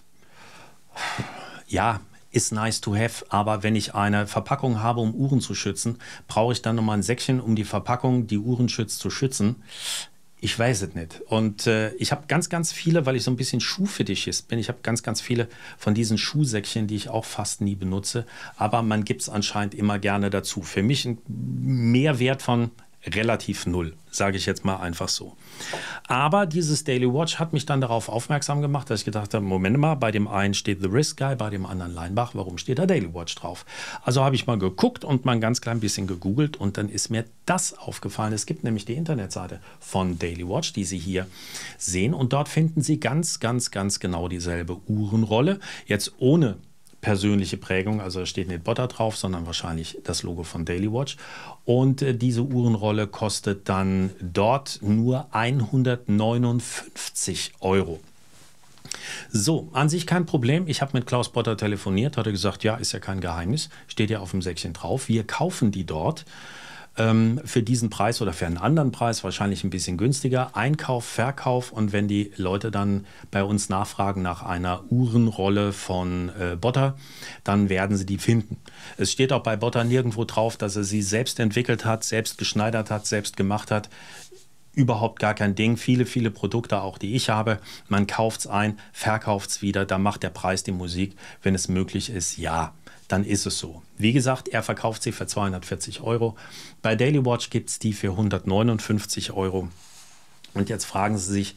ja, ist nice to have, aber wenn ich eine Verpackung habe, um Uhren zu schützen, brauche ich dann nochmal ein Säckchen, um die Verpackung, die Uhren schützt, zu schützen. Ich weiß es nicht. Und äh, ich habe ganz, ganz viele, weil ich so ein bisschen Schuhfetischist bin, ich habe ganz, ganz viele von diesen Schuhsäckchen, die ich auch fast nie benutze. Aber man gibt es anscheinend immer gerne dazu. Für mich ein Mehrwert von relativ null, sage ich jetzt mal einfach so. Aber dieses Daily Watch hat mich dann darauf aufmerksam gemacht, dass ich gedacht habe, Moment mal, bei dem einen steht The Risk Guy, bei dem anderen Leinbach, warum steht da Daily Watch drauf? Also habe ich mal geguckt und mal ein ganz klein bisschen gegoogelt und dann ist mir das aufgefallen. Es gibt nämlich die Internetseite von Daily Watch, die Sie hier sehen und dort finden Sie ganz, ganz, ganz genau dieselbe Uhrenrolle. Jetzt ohne persönliche Prägung. Also da steht nicht Botter drauf, sondern wahrscheinlich das Logo von Daily Watch. Und äh, diese Uhrenrolle kostet dann dort nur 159 Euro. So, an sich kein Problem. Ich habe mit Klaus Botter telefoniert, hat er gesagt, ja, ist ja kein Geheimnis, steht ja auf dem Säckchen drauf. Wir kaufen die dort ähm, für diesen Preis oder für einen anderen Preis, wahrscheinlich ein bisschen günstiger, Einkauf, Verkauf und wenn die Leute dann bei uns nachfragen nach einer Uhrenrolle von äh, Botter, dann werden sie die finden. Es steht auch bei Botter nirgendwo drauf, dass er sie selbst entwickelt hat, selbst geschneidert hat, selbst gemacht hat überhaupt gar kein Ding. Viele, viele Produkte, auch die ich habe, man kauft es ein, verkauft es wieder, da macht der Preis die Musik, wenn es möglich ist, ja dann ist es so. Wie gesagt, er verkauft sie für 240 Euro. Bei Daily Watch gibt es die für 159 Euro. Und jetzt fragen Sie sich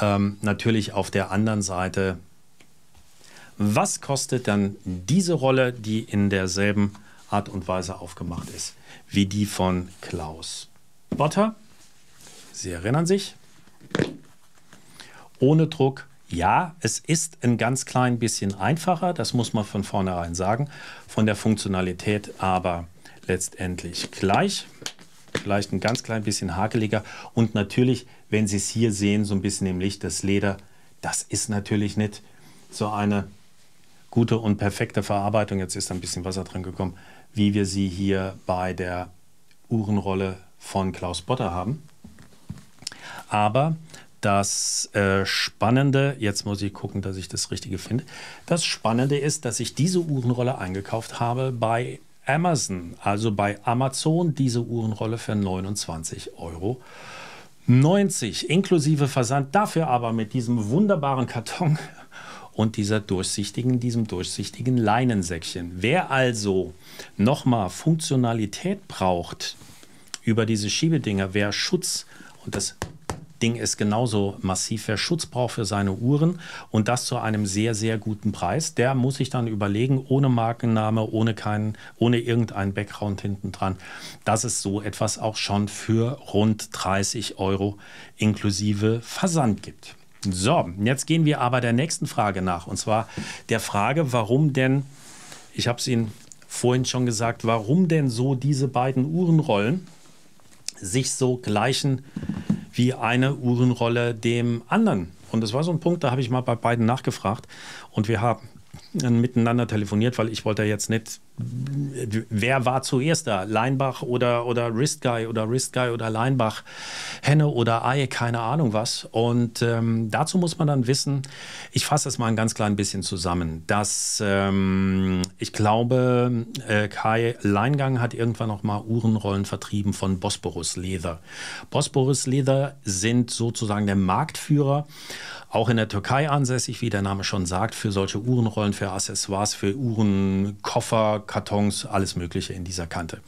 ähm, natürlich auf der anderen Seite, was kostet dann diese Rolle, die in derselben Art und Weise aufgemacht ist, wie die von Klaus Botter? Sie erinnern sich. Ohne Druck ja, es ist ein ganz klein bisschen einfacher, das muss man von vornherein sagen, von der Funktionalität aber letztendlich gleich. Vielleicht ein ganz klein bisschen hakeliger und natürlich, wenn Sie es hier sehen, so ein bisschen im Licht, das Leder, das ist natürlich nicht so eine gute und perfekte Verarbeitung, jetzt ist ein bisschen Wasser dran gekommen, wie wir sie hier bei der Uhrenrolle von Klaus Botter haben. Aber das äh, Spannende, jetzt muss ich gucken, dass ich das Richtige finde. Das Spannende ist, dass ich diese Uhrenrolle eingekauft habe bei Amazon, also bei Amazon, diese Uhrenrolle für 29,90 Euro. 90 inklusive Versand, dafür aber mit diesem wunderbaren Karton [LAUGHS] und dieser durchsichtigen, diesem durchsichtigen Leinensäckchen. Wer also nochmal Funktionalität braucht über diese Schiebedinger, wer Schutz und das Ding ist genauso massiv, wer Schutz braucht für seine Uhren und das zu einem sehr, sehr guten Preis, der muss sich dann überlegen, ohne Markenname, ohne, keinen, ohne irgendeinen Background hinten dran, dass es so etwas auch schon für rund 30 Euro inklusive Versand gibt. So, jetzt gehen wir aber der nächsten Frage nach und zwar der Frage, warum denn, ich habe es Ihnen vorhin schon gesagt, warum denn so diese beiden Uhrenrollen? sich so gleichen wie eine Uhrenrolle dem anderen. Und das war so ein Punkt, da habe ich mal bei beiden nachgefragt. Und wir haben äh, miteinander telefoniert, weil ich wollte jetzt nicht, wer war zuerst da? Leinbach oder, oder Wrist Guy oder Wrist Guy oder Leinbach, Henne oder Ei, keine Ahnung was. Und ähm, dazu muss man dann wissen, ich fasse das mal ein ganz klein bisschen zusammen, dass ähm, ich glaube, äh, Kai Leingang hat irgendwann noch mal Uhrenrollen vertrieben von Bosporus Leather. Bosporus Leather sind sozusagen der Marktführer auch in der Türkei ansässig, wie der Name schon sagt, für solche Uhrenrollen, für Accessoires, für Uhren, Koffer, Kartons, alles Mögliche in dieser Kante.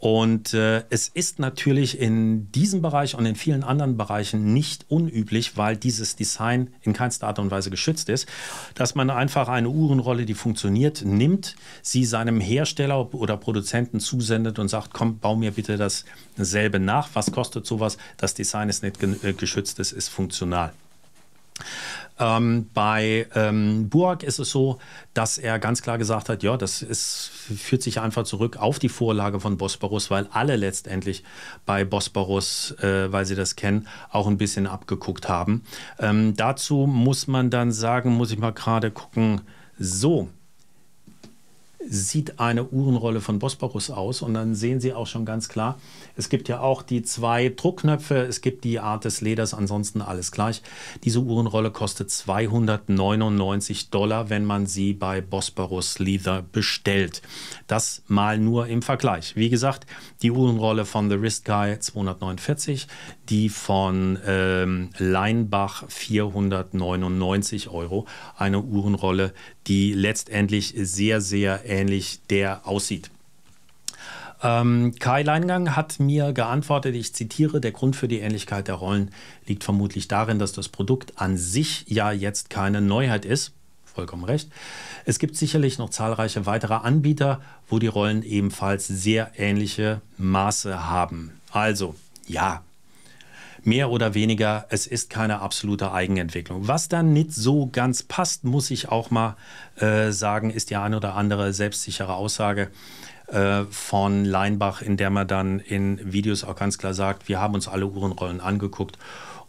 Und äh, es ist natürlich in diesem Bereich und in vielen anderen Bereichen nicht unüblich, weil dieses Design in keinster Art und Weise geschützt ist, dass man einfach eine Uhrenrolle, die funktioniert, nimmt, sie seinem Hersteller oder Produzenten zusendet und sagt, komm, bau mir bitte dasselbe nach. Was kostet sowas? Das Design ist nicht äh, geschützt, es ist funktional. Ähm, bei ähm, Burak ist es so, dass er ganz klar gesagt hat, ja, das ist, führt sich einfach zurück auf die Vorlage von Bosporus, weil alle letztendlich bei Bosporus, äh, weil sie das kennen, auch ein bisschen abgeguckt haben. Ähm, dazu muss man dann sagen, muss ich mal gerade gucken, so, sieht eine Uhrenrolle von Bosporus aus und dann sehen Sie auch schon ganz klar, es gibt ja auch die zwei Druckknöpfe, es gibt die Art des Leders, ansonsten alles gleich. Diese Uhrenrolle kostet 299 Dollar, wenn man sie bei Bosporus Leather bestellt. Das mal nur im Vergleich. Wie gesagt, die Uhrenrolle von The Wrist Guy 249, die von ähm, Leinbach 499 Euro. Eine Uhrenrolle, die letztendlich sehr, sehr ähnlich der aussieht. Ähm, Kai Leingang hat mir geantwortet, ich zitiere, der Grund für die Ähnlichkeit der Rollen liegt vermutlich darin, dass das Produkt an sich ja jetzt keine Neuheit ist. Vollkommen recht. Es gibt sicherlich noch zahlreiche weitere Anbieter, wo die Rollen ebenfalls sehr ähnliche Maße haben. Also, ja, mehr oder weniger, es ist keine absolute Eigenentwicklung. Was dann nicht so ganz passt, muss ich auch mal äh, sagen, ist die ein oder andere selbstsichere Aussage äh, von Leinbach, in der man dann in Videos auch ganz klar sagt, wir haben uns alle Uhrenrollen angeguckt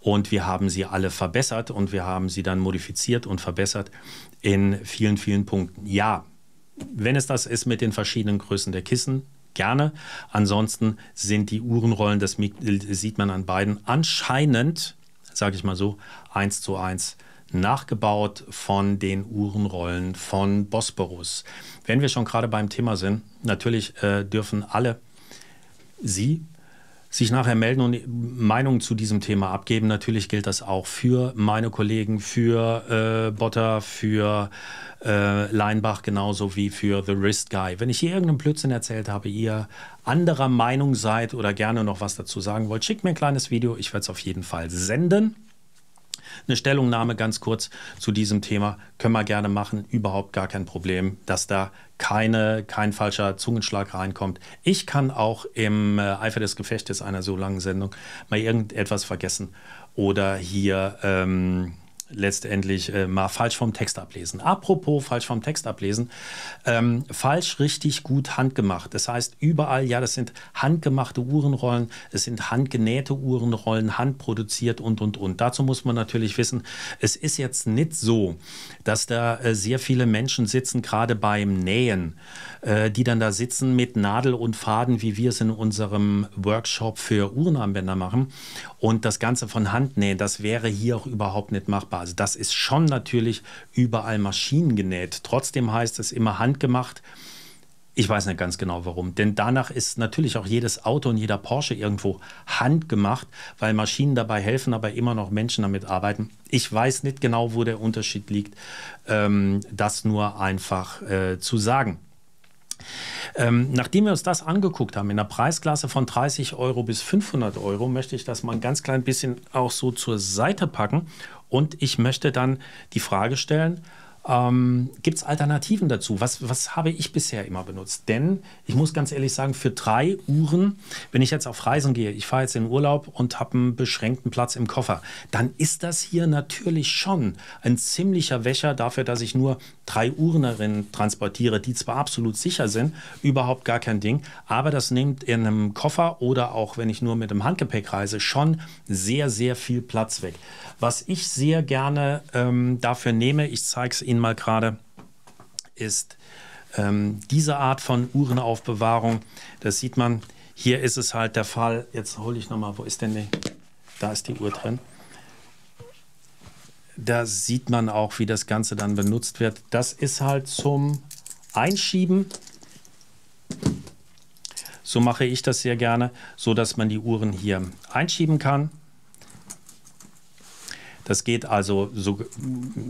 und wir haben sie alle verbessert und wir haben sie dann modifiziert und verbessert in vielen, vielen Punkten. Ja, wenn es das ist mit den verschiedenen Größen der Kissen, gerne. Ansonsten sind die Uhrenrollen, das sieht man an beiden, anscheinend, sage ich mal so, eins zu eins nachgebaut von den Uhrenrollen von Bosporus. Wenn wir schon gerade beim Thema sind, natürlich äh, dürfen alle Sie sich nachher melden und Meinungen zu diesem Thema abgeben. Natürlich gilt das auch für meine Kollegen, für äh, Botter, für äh, Leinbach, genauso wie für The Wrist Guy. Wenn ich hier irgendeinen Blödsinn erzählt habe, ihr anderer Meinung seid oder gerne noch was dazu sagen wollt, schickt mir ein kleines Video. Ich werde es auf jeden Fall senden. Eine Stellungnahme ganz kurz zu diesem Thema können wir gerne machen. Überhaupt gar kein Problem, dass da keine, kein falscher Zungenschlag reinkommt. Ich kann auch im äh, Eifer des Gefechtes einer so langen Sendung mal irgendetwas vergessen oder hier ähm, letztendlich äh, mal falsch vom Text ablesen. Apropos falsch vom Text ablesen, ähm, falsch richtig gut handgemacht. Das heißt überall, ja, das sind handgemachte Uhrenrollen, es sind handgenähte Uhrenrollen, handproduziert und, und, und. Dazu muss man natürlich wissen, es ist jetzt nicht so, dass da äh, sehr viele Menschen sitzen, gerade beim Nähen, äh, die dann da sitzen mit Nadel und Faden, wie wir es in unserem Workshop für Uhrenarmbänder machen und das Ganze von Hand nähen. Das wäre hier auch überhaupt nicht machbar. Also Das ist schon natürlich überall maschinengenäht. Trotzdem heißt es immer handgemacht. Ich weiß nicht ganz genau warum, denn danach ist natürlich auch jedes Auto und jeder Porsche irgendwo handgemacht, weil Maschinen dabei helfen, aber immer noch Menschen damit arbeiten. Ich weiß nicht genau, wo der Unterschied liegt, ähm, das nur einfach äh, zu sagen. Ähm, nachdem wir uns das angeguckt haben, in der Preisklasse von 30 Euro bis 500 Euro, möchte ich das mal ein ganz klein bisschen auch so zur Seite packen und ich möchte dann die Frage stellen, ähm, Gibt es Alternativen dazu? Was, was habe ich bisher immer benutzt? Denn ich muss ganz ehrlich sagen, für drei Uhren, wenn ich jetzt auf Reisen gehe, ich fahre jetzt in Urlaub und habe einen beschränkten Platz im Koffer, dann ist das hier natürlich schon ein ziemlicher Wäscher dafür, dass ich nur drei Urnerinnen transportiere, die zwar absolut sicher sind, überhaupt gar kein Ding, aber das nimmt in einem Koffer oder auch wenn ich nur mit dem Handgepäck reise, schon sehr, sehr viel Platz weg. Was ich sehr gerne ähm, dafür nehme, ich zeige es Ihnen mal gerade, ist ähm, diese Art von Uhrenaufbewahrung. Das sieht man, hier ist es halt der Fall. Jetzt hole ich nochmal, wo ist denn die? Da ist die Uhr drin. Da sieht man auch, wie das Ganze dann benutzt wird. Das ist halt zum Einschieben. So mache ich das sehr gerne, so dass man die Uhren hier einschieben kann. Das geht also so,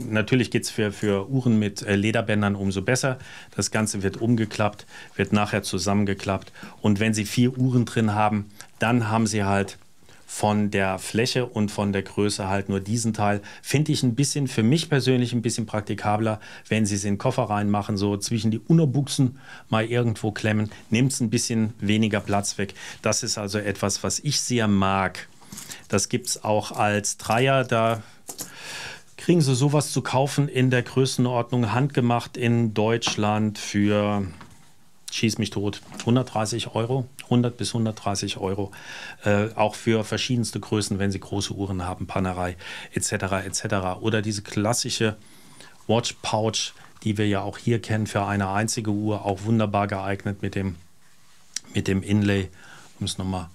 natürlich geht es für, für Uhren mit äh, Lederbändern umso besser. Das Ganze wird umgeklappt, wird nachher zusammengeklappt. Und wenn Sie vier Uhren drin haben, dann haben Sie halt von der Fläche und von der Größe halt nur diesen Teil. Finde ich ein bisschen, für mich persönlich ein bisschen praktikabler, wenn Sie es in den Koffer reinmachen, so zwischen die Unterbuchsen mal irgendwo klemmen, nimmt es ein bisschen weniger Platz weg. Das ist also etwas, was ich sehr mag. Das gibt es auch als Dreier, da kriegen Sie sowas zu kaufen in der Größenordnung, handgemacht in Deutschland für, schieß mich tot, 130 Euro. 100 bis 130 Euro, äh, auch für verschiedenste Größen, wenn Sie große Uhren haben, Panerei etc. etc. Oder diese klassische Watch Pouch, die wir ja auch hier kennen für eine einzige Uhr, auch wunderbar geeignet mit dem, mit dem Inlay, um es nochmal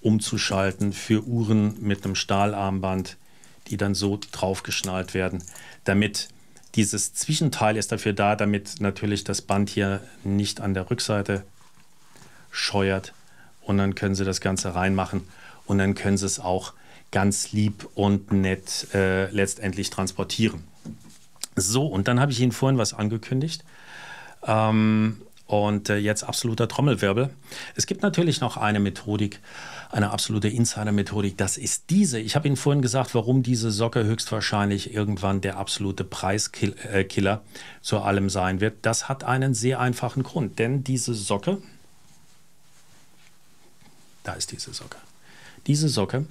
umzuschalten, für Uhren mit einem Stahlarmband, die dann so draufgeschnallt werden, damit dieses Zwischenteil ist dafür da, damit natürlich das Band hier nicht an der Rückseite scheuert und dann können sie das Ganze reinmachen und dann können sie es auch ganz lieb und nett äh, letztendlich transportieren. So, und dann habe ich Ihnen vorhin was angekündigt. Ähm, und äh, jetzt absoluter Trommelwirbel. Es gibt natürlich noch eine Methodik, eine absolute Insider-Methodik. Das ist diese. Ich habe Ihnen vorhin gesagt, warum diese Socke höchstwahrscheinlich irgendwann der absolute Preiskiller äh, zu allem sein wird. Das hat einen sehr einfachen Grund. Denn diese Socke, da ist diese Socke. Diese Socke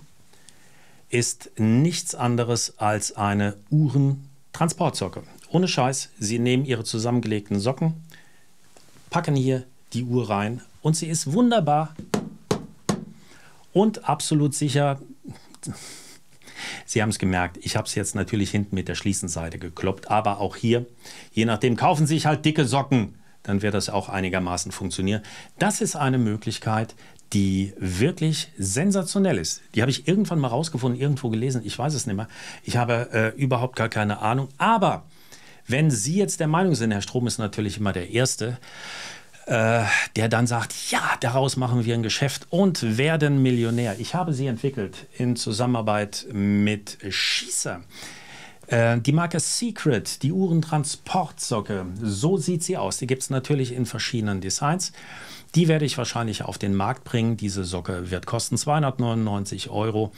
ist nichts anderes als eine Uhren-Transportsocke. Ohne Scheiß, Sie nehmen Ihre zusammengelegten Socken, packen hier die Uhr rein und sie ist wunderbar und absolut sicher. Sie haben es gemerkt, ich habe es jetzt natürlich hinten mit der Schließenseite gekloppt, aber auch hier, je nachdem, kaufen Sie sich halt dicke Socken, dann wird das auch einigermaßen funktionieren. Das ist eine Möglichkeit, die wirklich sensationell ist. Die habe ich irgendwann mal rausgefunden, irgendwo gelesen, ich weiß es nicht mehr. Ich habe äh, überhaupt gar keine Ahnung. Aber wenn Sie jetzt der Meinung sind, Herr Strom ist natürlich immer der Erste, äh, der dann sagt, ja, daraus machen wir ein Geschäft und werden Millionär. Ich habe sie entwickelt in Zusammenarbeit mit Schießer. Äh, die Marke Secret, die Uhrentransportsocke, so sieht sie aus. Die gibt es natürlich in verschiedenen Designs. Die werde ich wahrscheinlich auf den Markt bringen. Diese Socke wird kosten 299 Euro.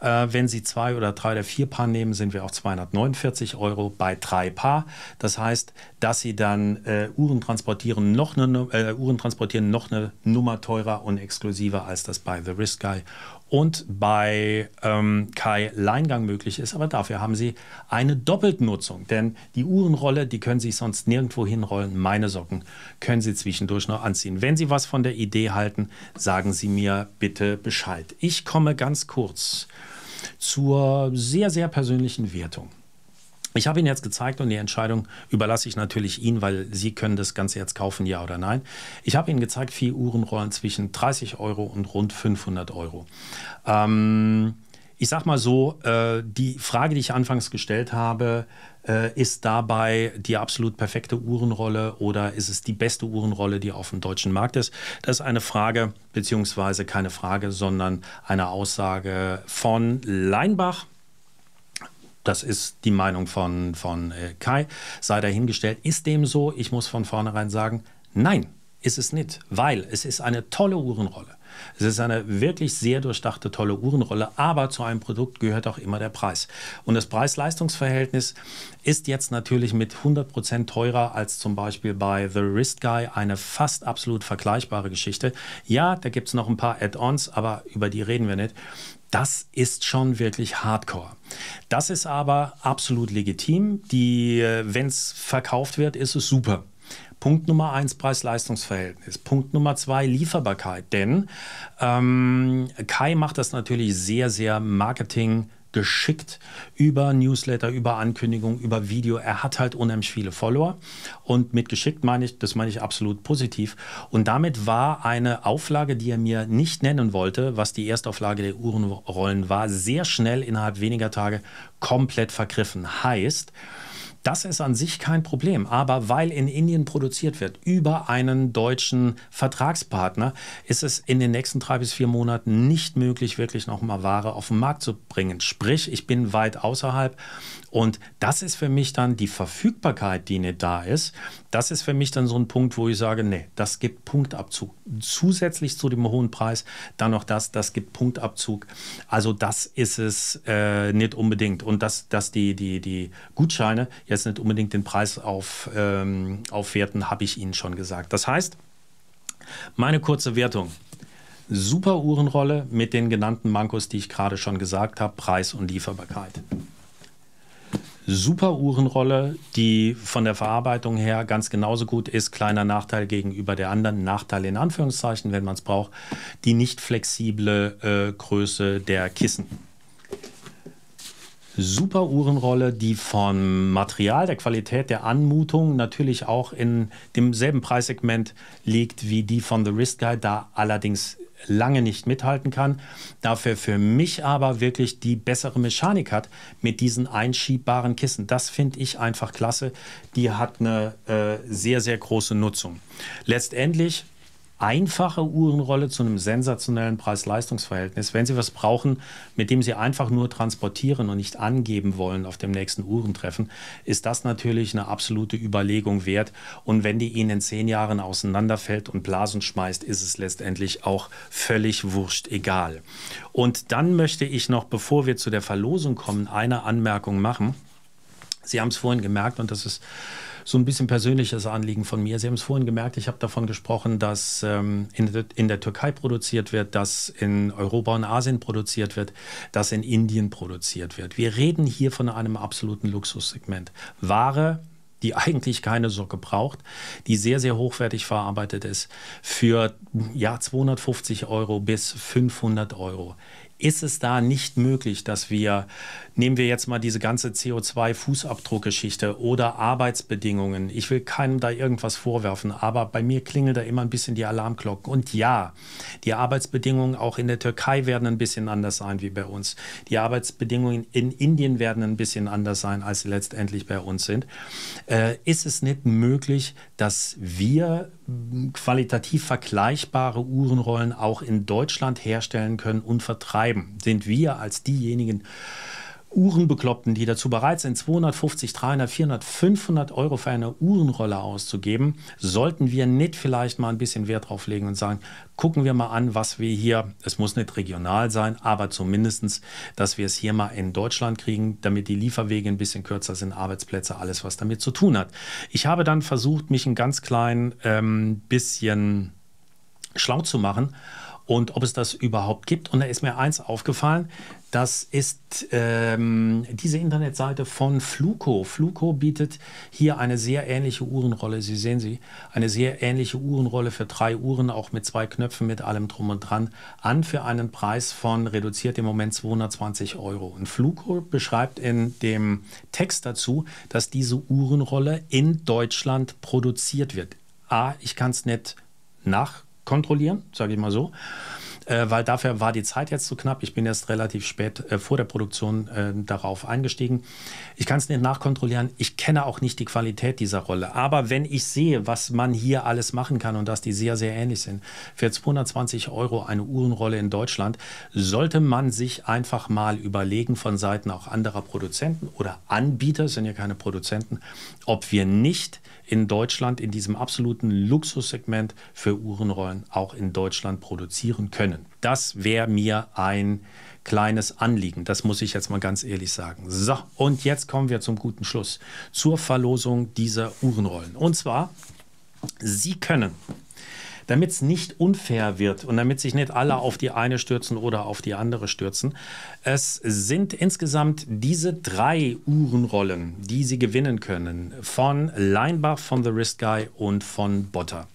Äh, wenn Sie zwei oder drei oder vier Paar nehmen, sind wir auch 249 Euro bei drei Paar. Das heißt, dass Sie dann äh, Uhren transportieren, noch eine, äh, Uhren transportieren, noch eine Nummer teurer und exklusiver als das bei The Risk Guy und bei ähm, Kai Leingang möglich ist. Aber dafür haben Sie eine Doppeltnutzung, denn die Uhrenrolle, die können Sie sonst nirgendwo hinrollen. Meine Socken können Sie zwischendurch noch anziehen. Wenn Sie was von der Idee halten, sagen Sie mir bitte Bescheid. Ich komme ganz kurz zur sehr, sehr persönlichen Wertung. Ich habe Ihnen jetzt gezeigt und die Entscheidung überlasse ich natürlich Ihnen, weil Sie können das Ganze jetzt kaufen, ja oder nein. Ich habe Ihnen gezeigt, vier Uhrenrollen zwischen 30 Euro und rund 500 Euro. Ähm, ich sage mal so, äh, die Frage, die ich anfangs gestellt habe, äh, ist dabei die absolut perfekte Uhrenrolle oder ist es die beste Uhrenrolle, die auf dem deutschen Markt ist? Das ist eine Frage, beziehungsweise keine Frage, sondern eine Aussage von Leinbach. Das ist die Meinung von, von äh, Kai. Sei dahingestellt, ist dem so? Ich muss von vornherein sagen, nein, ist es nicht, weil es ist eine tolle Uhrenrolle. Es ist eine wirklich sehr durchdachte, tolle Uhrenrolle, aber zu einem Produkt gehört auch immer der Preis. Und das Preis-Leistungs-Verhältnis ist jetzt natürlich mit 100% teurer als zum Beispiel bei The Wrist Guy eine fast absolut vergleichbare Geschichte. Ja, da gibt es noch ein paar Add-ons, aber über die reden wir nicht. Das ist schon wirklich Hardcore. Das ist aber absolut legitim. Äh, wenn es verkauft wird, ist es super. Punkt Nummer eins Preis-Leistungs-Verhältnis. Punkt Nummer zwei Lieferbarkeit. Denn ähm, Kai macht das natürlich sehr, sehr Marketing geschickt über Newsletter, über Ankündigungen, über Video. Er hat halt unheimlich viele Follower und mit geschickt meine ich, das meine ich absolut positiv. Und damit war eine Auflage, die er mir nicht nennen wollte, was die Erstauflage der Uhrenrollen war, sehr schnell innerhalb weniger Tage komplett vergriffen. Heißt, das ist an sich kein Problem, aber weil in Indien produziert wird über einen deutschen Vertragspartner, ist es in den nächsten drei bis vier Monaten nicht möglich, wirklich nochmal Ware auf den Markt zu bringen. Sprich, ich bin weit außerhalb und das ist für mich dann die Verfügbarkeit, die nicht da ist das ist für mich dann so ein Punkt, wo ich sage, nee, das gibt Punktabzug. Zusätzlich zu dem hohen Preis dann noch das, das gibt Punktabzug. Also das ist es äh, nicht unbedingt. Und dass, dass die, die, die Gutscheine jetzt nicht unbedingt den Preis auf, ähm, aufwerten, habe ich Ihnen schon gesagt. Das heißt, meine kurze Wertung. Super Uhrenrolle mit den genannten Mankos, die ich gerade schon gesagt habe, Preis und Lieferbarkeit super Uhrenrolle, die von der Verarbeitung her ganz genauso gut ist. Kleiner Nachteil gegenüber der anderen, Nachteil in Anführungszeichen, wenn man es braucht, die nicht flexible äh, Größe der Kissen. Super Uhrenrolle, die vom Material, der Qualität, der Anmutung natürlich auch in demselben Preissegment liegt wie die von The Wrist Guide, da allerdings lange nicht mithalten kann, dafür für mich aber wirklich die bessere Mechanik hat mit diesen einschiebbaren Kissen. Das finde ich einfach klasse. Die hat eine äh, sehr, sehr große Nutzung. Letztendlich einfache Uhrenrolle zu einem sensationellen Preis-Leistungs-Verhältnis. Wenn Sie was brauchen, mit dem Sie einfach nur transportieren und nicht angeben wollen auf dem nächsten Uhrentreffen, ist das natürlich eine absolute Überlegung wert. Und wenn die Ihnen in zehn Jahren auseinanderfällt und Blasen schmeißt, ist es letztendlich auch völlig wurscht egal. Und dann möchte ich noch, bevor wir zu der Verlosung kommen, eine Anmerkung machen. Sie haben es vorhin gemerkt und das ist so ein bisschen persönliches Anliegen von mir. Sie haben es vorhin gemerkt, ich habe davon gesprochen, dass ähm, in, der, in der Türkei produziert wird, dass in Europa und Asien produziert wird, dass in Indien produziert wird. Wir reden hier von einem absoluten Luxussegment. Ware, die eigentlich keine Socke braucht, die sehr, sehr hochwertig verarbeitet ist, für ja, 250 Euro bis 500 Euro. Ist es da nicht möglich, dass wir Nehmen wir jetzt mal diese ganze CO2-Fußabdruckgeschichte oder Arbeitsbedingungen. Ich will keinem da irgendwas vorwerfen, aber bei mir klingelt da immer ein bisschen die Alarmglocken. Und ja, die Arbeitsbedingungen auch in der Türkei werden ein bisschen anders sein wie bei uns. Die Arbeitsbedingungen in Indien werden ein bisschen anders sein, als sie letztendlich bei uns sind. Äh, ist es nicht möglich, dass wir qualitativ vergleichbare Uhrenrollen auch in Deutschland herstellen können und vertreiben? Sind wir als diejenigen, Uhrenbekloppten, die dazu bereit sind, 250, 300, 400, 500 Euro für eine Uhrenrolle auszugeben, sollten wir nicht vielleicht mal ein bisschen Wert drauf legen und sagen, gucken wir mal an, was wir hier, es muss nicht regional sein, aber zumindestens, dass wir es hier mal in Deutschland kriegen, damit die Lieferwege ein bisschen kürzer sind, Arbeitsplätze, alles, was damit zu tun hat. Ich habe dann versucht, mich ein ganz klein ähm, bisschen schlau zu machen und ob es das überhaupt gibt. Und da ist mir eins aufgefallen, das ist ähm, diese Internetseite von Fluco. Fluco bietet hier eine sehr ähnliche Uhrenrolle. Sie sehen sie, eine sehr ähnliche Uhrenrolle für drei Uhren, auch mit zwei Knöpfen, mit allem drum und dran, an für einen Preis von reduziert im Moment 220 Euro. Und Fluco beschreibt in dem Text dazu, dass diese Uhrenrolle in Deutschland produziert wird. A, ich kann es nicht nachgucken kontrollieren, sage ich mal so. Äh, weil dafür war die Zeit jetzt zu knapp. Ich bin erst relativ spät äh, vor der Produktion äh, darauf eingestiegen. Ich kann es nicht nachkontrollieren. Ich kenne auch nicht die Qualität dieser Rolle. Aber wenn ich sehe, was man hier alles machen kann und dass die sehr, sehr ähnlich sind, für 220 Euro eine Uhrenrolle in Deutschland, sollte man sich einfach mal überlegen von Seiten auch anderer Produzenten oder Anbieter, sind ja keine Produzenten, ob wir nicht in Deutschland in diesem absoluten Luxussegment für Uhrenrollen auch in Deutschland produzieren können können. Das wäre mir ein kleines Anliegen. Das muss ich jetzt mal ganz ehrlich sagen. So, und jetzt kommen wir zum guten Schluss. Zur Verlosung dieser Uhrenrollen. Und zwar, Sie können, damit es nicht unfair wird und damit sich nicht alle auf die eine stürzen oder auf die andere stürzen, es sind insgesamt diese drei Uhrenrollen, die Sie gewinnen können. Von Leinbach, von The Wrist Guy und von Botter.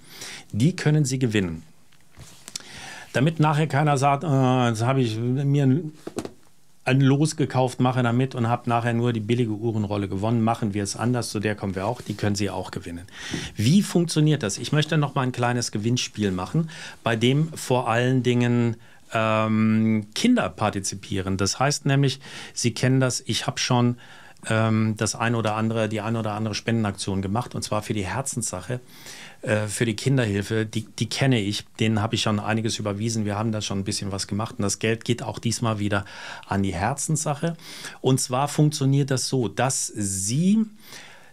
Die können Sie gewinnen damit nachher keiner sagt, äh, jetzt habe ich mir ein, ein Los gekauft, mache damit und habe nachher nur die billige Uhrenrolle gewonnen. Machen wir es anders, zu der kommen wir auch, die können Sie auch gewinnen. Wie funktioniert das? Ich möchte noch mal ein kleines Gewinnspiel machen, bei dem vor allen Dingen ähm, Kinder partizipieren. Das heißt nämlich, Sie kennen das, ich habe schon ähm, das eine oder andere, die eine oder andere Spendenaktion gemacht und zwar für die Herzenssache, äh, für die Kinderhilfe. Die, die kenne ich, denen habe ich schon einiges überwiesen. Wir haben da schon ein bisschen was gemacht und das Geld geht auch diesmal wieder an die Herzenssache. Und zwar funktioniert das so, dass Sie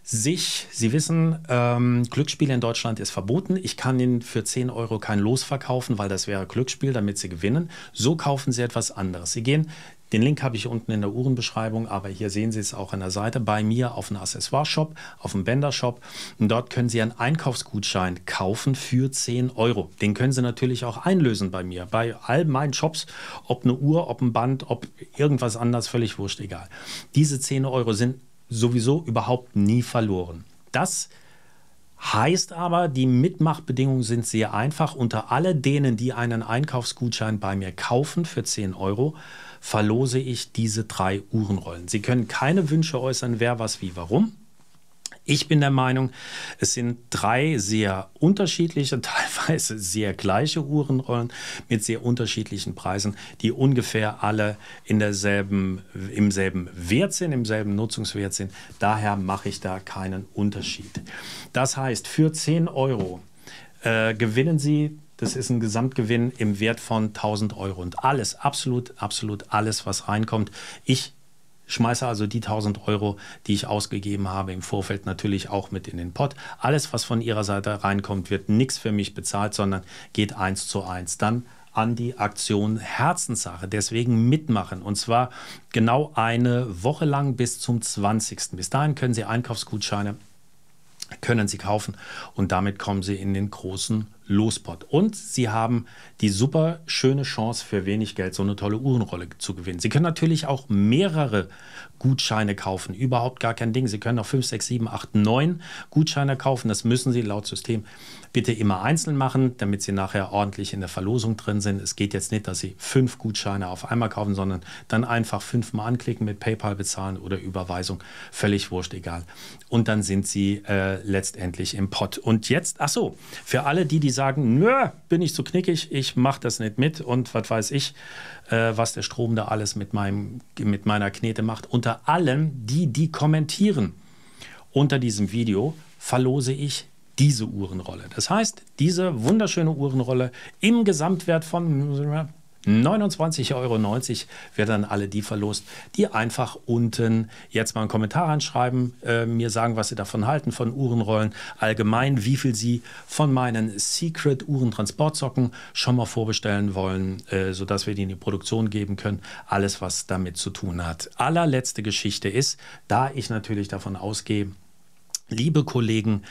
sich, Sie wissen, ähm, Glücksspiel in Deutschland ist verboten. Ich kann Ihnen für 10 Euro kein Los verkaufen, weil das wäre Glücksspiel, damit Sie gewinnen. So kaufen Sie etwas anderes. Sie gehen den Link habe ich unten in der Uhrenbeschreibung, aber hier sehen Sie es auch an der Seite bei mir auf dem Accessoire-Shop, auf dem Bänder-Shop. Und dort können Sie einen Einkaufsgutschein kaufen für 10 Euro. Den können Sie natürlich auch einlösen bei mir, bei all meinen Shops, ob eine Uhr, ob ein Band, ob irgendwas anderes, völlig wurscht, egal. Diese 10 Euro sind sowieso überhaupt nie verloren. Das Heißt aber, die Mitmachbedingungen sind sehr einfach. Unter alle denen, die einen Einkaufsgutschein bei mir kaufen für 10 Euro, verlose ich diese drei Uhrenrollen. Sie können keine Wünsche äußern, wer was wie warum. Ich bin der Meinung, es sind drei sehr unterschiedliche, [LAUGHS] teilweise sehr gleiche Uhrenrollen mit sehr unterschiedlichen Preisen, die ungefähr alle in derselben, im selben Wert sind, im selben Nutzungswert sind. Daher mache ich da keinen Unterschied. Das heißt, für 10 Euro äh, gewinnen Sie das ist ein Gesamtgewinn im Wert von 1000 Euro. Und alles, absolut, absolut alles, was reinkommt. Ich schmeiße also die 1000 Euro, die ich ausgegeben habe, im Vorfeld natürlich auch mit in den Pott. Alles, was von Ihrer Seite reinkommt, wird nichts für mich bezahlt, sondern geht eins zu eins. Dann an die Aktion Herzenssache. Deswegen mitmachen. Und zwar genau eine Woche lang bis zum 20. Bis dahin können Sie Einkaufsgutscheine können Sie kaufen und damit kommen Sie in den großen Lospot. Und Sie haben die super schöne Chance, für wenig Geld so eine tolle Uhrenrolle zu gewinnen. Sie können natürlich auch mehrere Gutscheine kaufen. Überhaupt gar kein Ding. Sie können auch 5, 6, 7, 8, 9 Gutscheine kaufen. Das müssen Sie laut System bitte immer einzeln machen, damit Sie nachher ordentlich in der Verlosung drin sind. Es geht jetzt nicht, dass Sie fünf Gutscheine auf einmal kaufen, sondern dann einfach fünfmal anklicken, mit PayPal bezahlen oder Überweisung. Völlig wurscht, egal. Und dann sind Sie äh, letztendlich im Pott. Und jetzt, ach so, für alle, die die sagen, nö, bin ich zu knickig, ich mache das nicht mit und was weiß ich, äh, was der Strom da alles mit, meinem, mit meiner Knete macht. Unter allen, die, die kommentieren unter diesem Video, verlose ich diese Uhrenrolle. Das heißt, diese wunderschöne Uhrenrolle im Gesamtwert von 29,90 Euro werden dann alle die verlost, die einfach unten jetzt mal einen Kommentar reinschreiben, äh, mir sagen, was sie davon halten, von Uhrenrollen allgemein, wie viel sie von meinen Secret Uhrentransportsocken schon mal vorbestellen wollen, äh, sodass wir die in die Produktion geben können. Alles, was damit zu tun hat. Allerletzte Geschichte ist, da ich natürlich davon ausgehe, liebe Kollegen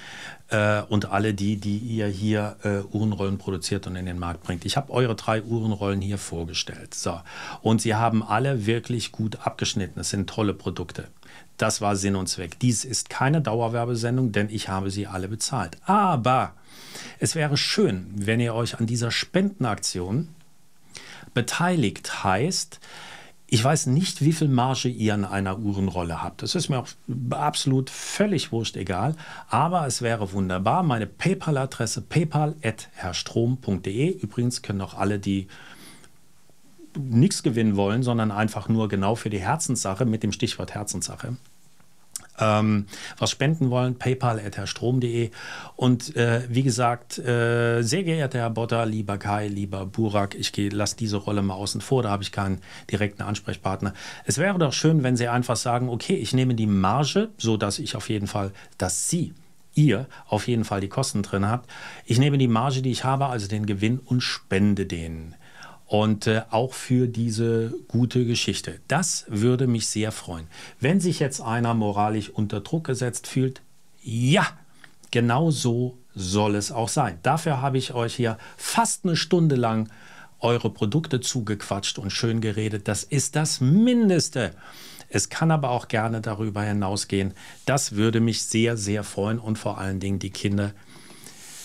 äh, und alle die, die ihr hier äh, Uhrenrollen produziert und in den Markt bringt. Ich habe eure drei Uhrenrollen hier vorgestellt. So. Und sie haben alle wirklich gut abgeschnitten. Es sind tolle Produkte. Das war Sinn und Zweck. Dies ist keine Dauerwerbesendung, denn ich habe sie alle bezahlt. Aber es wäre schön, wenn ihr euch an dieser Spendenaktion beteiligt. Heißt, ich weiß nicht, wie viel Marge ihr an einer Uhrenrolle habt. Das ist mir auch absolut völlig wurscht egal. Aber es wäre wunderbar. Meine PayPal-Adresse paypal.herrstrom.de. Übrigens können auch alle, die nichts gewinnen wollen, sondern einfach nur genau für die Herzenssache mit dem Stichwort Herzenssache ähm, was spenden wollen, paypal.herrstrom.de. Und äh, wie gesagt, äh, sehr geehrter Herr Botter, lieber Kai, lieber Burak, ich lasse diese Rolle mal außen vor, da habe ich keinen direkten Ansprechpartner. Es wäre doch schön, wenn Sie einfach sagen, okay, ich nehme die Marge, sodass ich auf jeden Fall, dass Sie ihr auf jeden Fall die Kosten drin habt. Ich nehme die Marge, die ich habe, also den Gewinn und spende den und äh, auch für diese gute Geschichte. Das würde mich sehr freuen. Wenn sich jetzt einer moralisch unter Druck gesetzt fühlt, ja, genau so soll es auch sein. Dafür habe ich euch hier fast eine Stunde lang eure Produkte zugequatscht und schön geredet. Das ist das Mindeste. Es kann aber auch gerne darüber hinausgehen. Das würde mich sehr, sehr freuen und vor allen Dingen die Kinder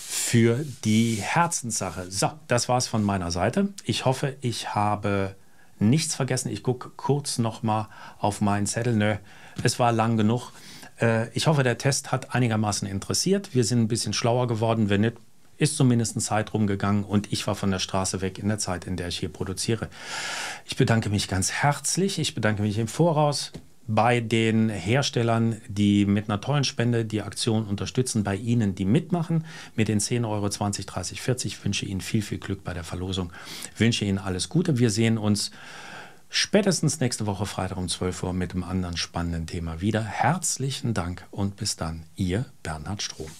für die Herzenssache. So, das war's von meiner Seite. Ich hoffe, ich habe nichts vergessen. Ich gucke kurz nochmal auf meinen Zettel. Nö, es war lang genug. Äh, ich hoffe, der Test hat einigermaßen interessiert. Wir sind ein bisschen schlauer geworden. Wenn nicht, ist zumindest eine Zeit rumgegangen und ich war von der Straße weg in der Zeit, in der ich hier produziere. Ich bedanke mich ganz herzlich. Ich bedanke mich im Voraus bei den Herstellern, die mit einer tollen Spende die Aktion unterstützen, bei Ihnen, die mitmachen. Mit den 10 Euro 20, 30, 40 ich wünsche Ihnen viel, viel Glück bei der Verlosung. Ich wünsche Ihnen alles Gute. Wir sehen uns spätestens nächste Woche Freitag um 12 Uhr mit einem anderen spannenden Thema wieder. Herzlichen Dank und bis dann. Ihr Bernhard Strom.